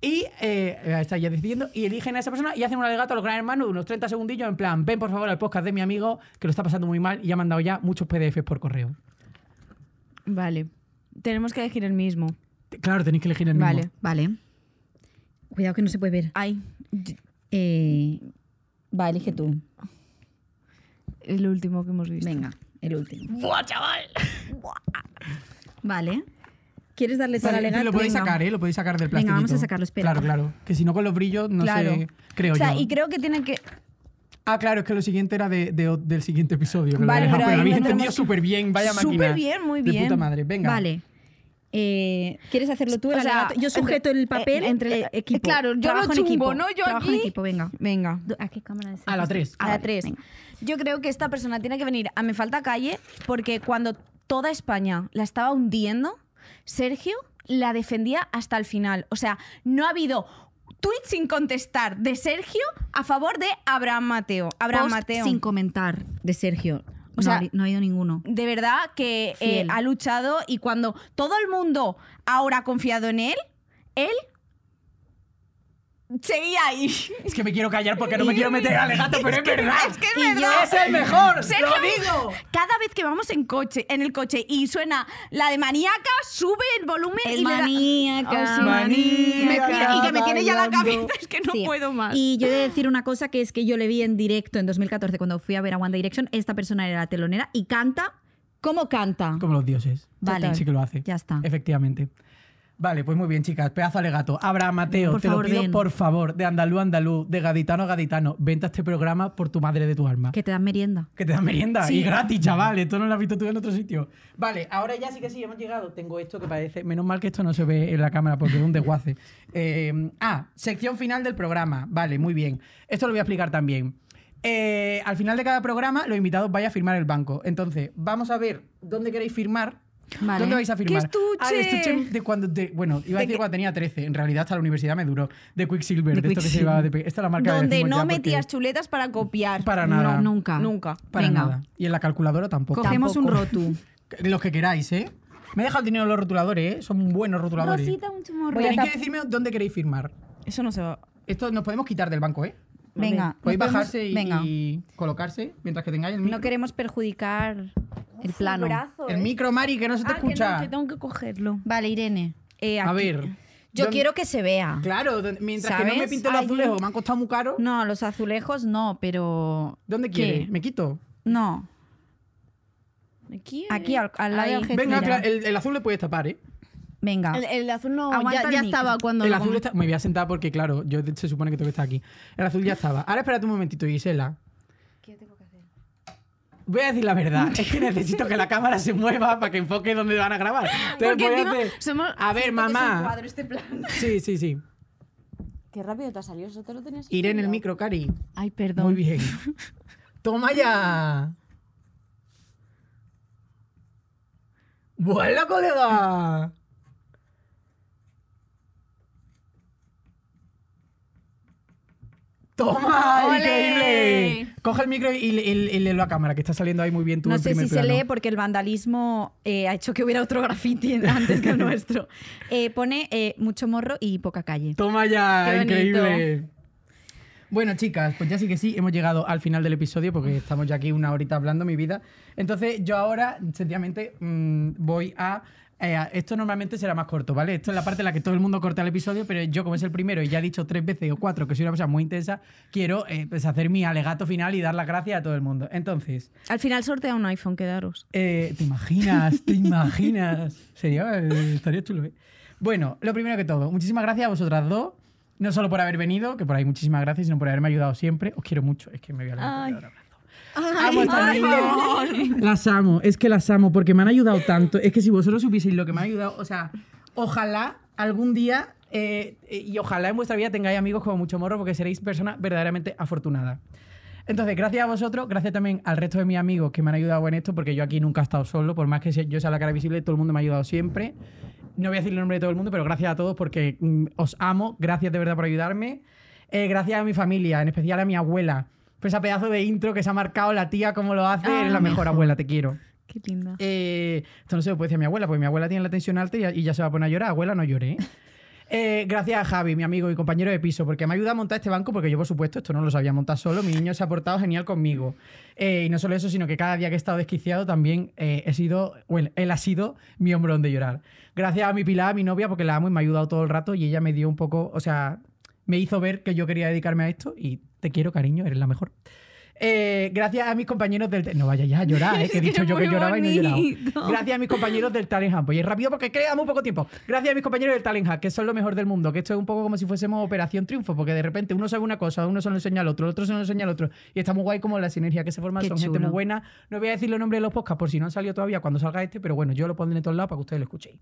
y eh, está ya decidiendo, y eligen a esa persona y hacen un alegato a los gran hermanos de unos 30 segundillos en plan, ven por favor al podcast de mi amigo que lo está pasando muy mal y ha mandado ya muchos PDFs por correo. Vale. Tenemos que elegir el mismo. Claro, tenéis que elegir el mismo. Vale. Vale. Cuidado que no se puede ver. Ay. Eh, va, elige tú. El último que hemos visto. Venga, el último. ¡Buah, chaval! Vale. ¿Quieres darle para alegar? Lo podéis sacar, ¿eh? Lo podéis sacar del plástico. Venga, vamos a sacarlo, espera. Claro, claro. Que si no con los brillos no sé, creo yo. O sea, y creo que tienen que... Ah, claro, es que lo siguiente era de, del siguiente episodio. Vale, pero lo habéis entendido súper bien, vaya máquina. Súper bien, muy bien. De puta madre. Venga. Vale. Eh, ¿Quieres hacerlo tú? O sea, yo sujeto el eh, eh, papel entre el equipo. claro, yo lo Trabajo equipo. ¿no? Yo Trabajo en equipo, venga. Venga. ¿A qué cámara es? A la 3. A la 3. Yo creo que esta persona tiene que venir a Me Falta Calle porque cuando toda España la estaba hundiendo, Sergio la defendía hasta el final. O sea, no ha habido tweet sin contestar de Sergio a favor de Abraham Mateo. Abraham Mateo. Sin comentar de Sergio. O sea, no, ha habido ninguno. De verdad que eh, ha luchado y cuando todo el mundo ahora ha confiado en él, él seguí ahí. Es que me quiero callar porque no me quiero meter al gato, pero es, verdad. Es que y es el mejor, lo digo. Cada vez que vamos en coche, en el coche y suena la de maníaca, sube el volumen el y maníaca, oh, y que me tiene ya la cabeza, es que no puedo más. Y yo he de decir una cosa que es que yo le vi en directo en 2014 cuando fui a ver a One Direction, esta persona era la telonera y canta Como canta? Como los dioses. Vale. Sí que lo hace. Ya está. Efectivamente. Vale, pues muy bien, chicas. Pedazo alegato. Abra, Mateo, te lo pido por favor, de andalú a andalú, de gaditano a gaditano, venta este programa por tu madre de tu alma. Que te dan merienda. Que te dan merienda. Y gratis, chaval. Esto no lo has visto tú en otro sitio. Vale, ahora ya sí que sí, hemos llegado. Tengo esto que parece. Menos mal que esto no se ve en la cámara porque es un desguace. Eh, ah, sección final del programa. Vale, muy bien. Esto lo voy a explicar también. Eh, al final de cada programa, los invitados vayan a firmar el banco. Entonces, vamos a ver dónde queréis firmar ¿Dónde vais a firmar? ¿Qué estuche? estuche de cuando. bueno, iba a decir cuando tenía 13. En realidad, hasta la universidad me duró. De Quicksilver, de, de esto que se llevaba de Esta es la marca Donde no metías chuletas para copiar. Para nada. No, nunca. Nunca. Para Venga. nada. Y en la calculadora tampoco. Cogemos un rotu. Los que queráis, ¿eh? Me he dejado el dinero en los rotuladores, ¿eh? Son buenos rotuladores. Rosita, un chumorro. Tenéis que decirme dónde queréis firmar. Eso no se va. Esto nos podemos quitar del banco, ¿eh? Venga. Podéis bajarse y, colocarse mientras que tengáis el micro. No queremos perjudicar el plano. El ¿eh? micro, Mari, que no se te ah, escucha. tengo que cogerlo. Vale, Irene. Eh, a ver. Yo quiero que se vea. Claro, mientras que no me pinte los azulejos, me han costado muy caro. No, los azulejos no, pero. ¿Dónde ¿Me quito? No. Aquí, ¿eh? Aquí, al, lado Venga, el, azul le puedes tapar, ¿eh? Venga. El, azul no. ya ya estaba cuando. el azul Me voy a sentar porque, claro, yo se supone que tengo que estar aquí. El azul ya estaba. Ahora espérate un momentito, Gisela voy a decir la verdad. Es que necesito que la cámara se mueva para que enfoque donde van a grabar. a ver, mamá. Este sí, sí, sí. Qué rápido te ha salido, eso te lo tenías. Iré en el micro, Cari. Ay, perdón. Muy bien. Toma ya. Buena colega! ¡Toma! Coge el micro y, y, léelo a cámara, que está saliendo ahí muy bien tú No sé si se lee porque el vandalismo eh, ha hecho que hubiera otro graffiti antes que el nuestro. Eh, pone eh, mucho morro y poca calle. Toma ya, increíble. Bueno, chicas, pues ya sí que sí, hemos llegado al final del episodio porque estamos ya aquí una horita hablando mi vida. Entonces, yo ahora, sencillamente, mm, voy a eh, esto normalmente será más corto, ¿vale? Esto es la parte en la que todo el mundo corta el episodio, pero yo, como es el primero y ya he dicho tres veces o cuatro que soy una cosa muy intensa, quiero eh, pues, hacer mi alegato final y dar las gracias a todo el mundo. Entonces. Al final sortea un iPhone, quedaros. Eh, ¿Te imaginas? ¿Te imaginas? Sería. Eh, estaría chulo, Bueno, lo primero que todo, muchísimas gracias a vosotras dos. No solo por haber venido, que por ahí muchísimas gracias, sino por haberme ayudado siempre. Os quiero mucho. Es que me voy a levantar ahora. Las amo, es que las amo porque me han ayudado tanto. Es que si vosotros supieseis lo que me han ayudado, o sea, ojalá algún día eh, y ojalá en vuestra vida tengáis amigos como mucho morro porque seréis personas verdaderamente afortunadas. Entonces, gracias a vosotros, gracias también al resto de mis amigos que me han ayudado en esto, porque yo aquí nunca he estado solo, por más que yo sea la cara visible, todo el mundo me ha ayudado siempre. No voy a decir el nombre de todo el mundo, pero gracias a todos porque mm, os amo, gracias de verdad por ayudarme. Eh, gracias a mi familia, en especial a mi abuela, pues a pedazo de intro que se ha marcado la tía, como lo hace, eres la ah. mejor, abuela, te quiero. Qué linda. Eh, esto no se lo puede decir a mi abuela, porque mi abuela tiene la tensión alta y, ya se va a poner a llorar. Abuela, no lloré. Eh, gracias a Javi, mi amigo y compañero de piso, porque me ha ayudado a montar este banco, porque yo, por supuesto, esto no lo sabía montar solo. Mi niño se ha portado genial conmigo. Eh, y no solo eso, sino que cada día que he estado desquiciado también he sido, bueno, él ha sido mi hombrón de llorar. Gracias a mi Pilar, a mi novia, porque la amo y me ha ayudado todo el rato y ella me dio un poco, o sea, me hizo ver que yo quería dedicarme a esto y te quiero, cariño, eres la mejor. Eh, gracias a mis compañeros del. No vaya ya a llorar, eh, que he dicho yo que lloraba y no he llorado. Gracias a mis compañeros del Talent Hub. Oye, rápido porque queda muy poco tiempo. Gracias a mis compañeros del Talent Hub, que son lo mejor del mundo. Que esto es un poco como si fuésemos Operación Triunfo, porque de repente uno sabe una cosa, uno se lo enseña al otro, el otro se lo enseña al otro. Y está muy guay como la sinergia que se forma. son gente muy buena. No voy a decir los nombres de los podcasts por si no han salido todavía cuando salga este, pero bueno, yo lo pondré en todos lados para que ustedes lo escuchéis.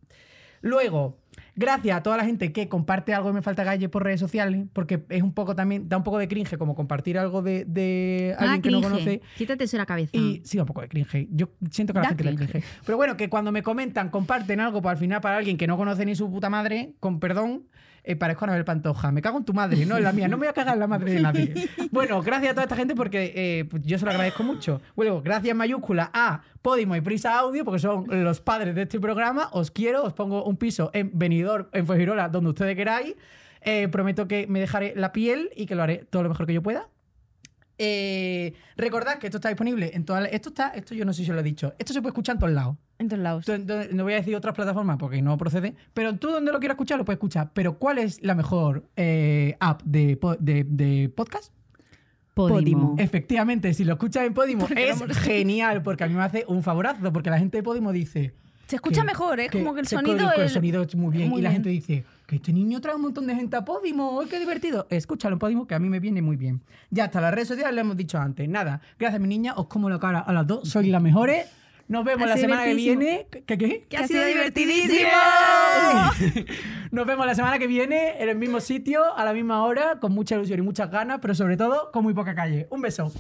Luego, gracias a toda la gente que comparte algo de Me Falta Galle por redes sociales, porque es un poco también, da un poco de cringe como compartir algo de, ah, alguien que no conoce. Quítate eso la cabeza. Y sí, un poco de cringe. Yo siento que la gente le cringe. Pero bueno, que cuando me comentan, comparten algo, para pues al final para alguien que no conoce ni su puta madre, con perdón, eh, parezco a Anabel Pantoja, me cago en tu madre, no en la mía, no me voy a cagar en la madre de nadie. Bueno, gracias a toda esta gente porque eh, pues, yo se lo agradezco mucho. Luego, gracias mayúscula a Podimo y Prisa Audio, porque son los padres de este programa. Os quiero, os pongo un piso en venidor, en Fuegirola, donde ustedes queráis. Eh, prometo que me dejaré la piel y que lo haré todo lo mejor que yo pueda. Eh, recordad que esto está disponible en todas. Esto está, esto yo no sé si lo he dicho. Esto se puede escuchar en todos lados. En todos lados. no voy a decir otras plataformas porque no procede. Pero tú donde lo quieras escuchar lo puedes escuchar. Pero ¿cuál es la mejor eh, app de, podcast? Podimo. Efectivamente, si lo escuchas en Podimo es genial porque a mí me hace un favorazo porque la gente de Podimo dice. Se escucha mejor, ¿eh? como que el sonido. sonido es muy bien y la gente dice que este niño trae un montón de gente a Podimo, ¡qué divertido! Escúchalo en Podimo, que a mí me viene muy bien. Ya hasta las redes sociales le hemos dicho antes. Nada, gracias mi niña, os como la cara a las dos, sois las mejores. Nos vemos la semana que viene. ¿Qué, qué? ha, sido, divertidísimo. Nos vemos la semana que viene en el mismo sitio, a la misma hora, con mucha ilusión y muchas ganas, pero sobre todo con muy poca calle. Un beso.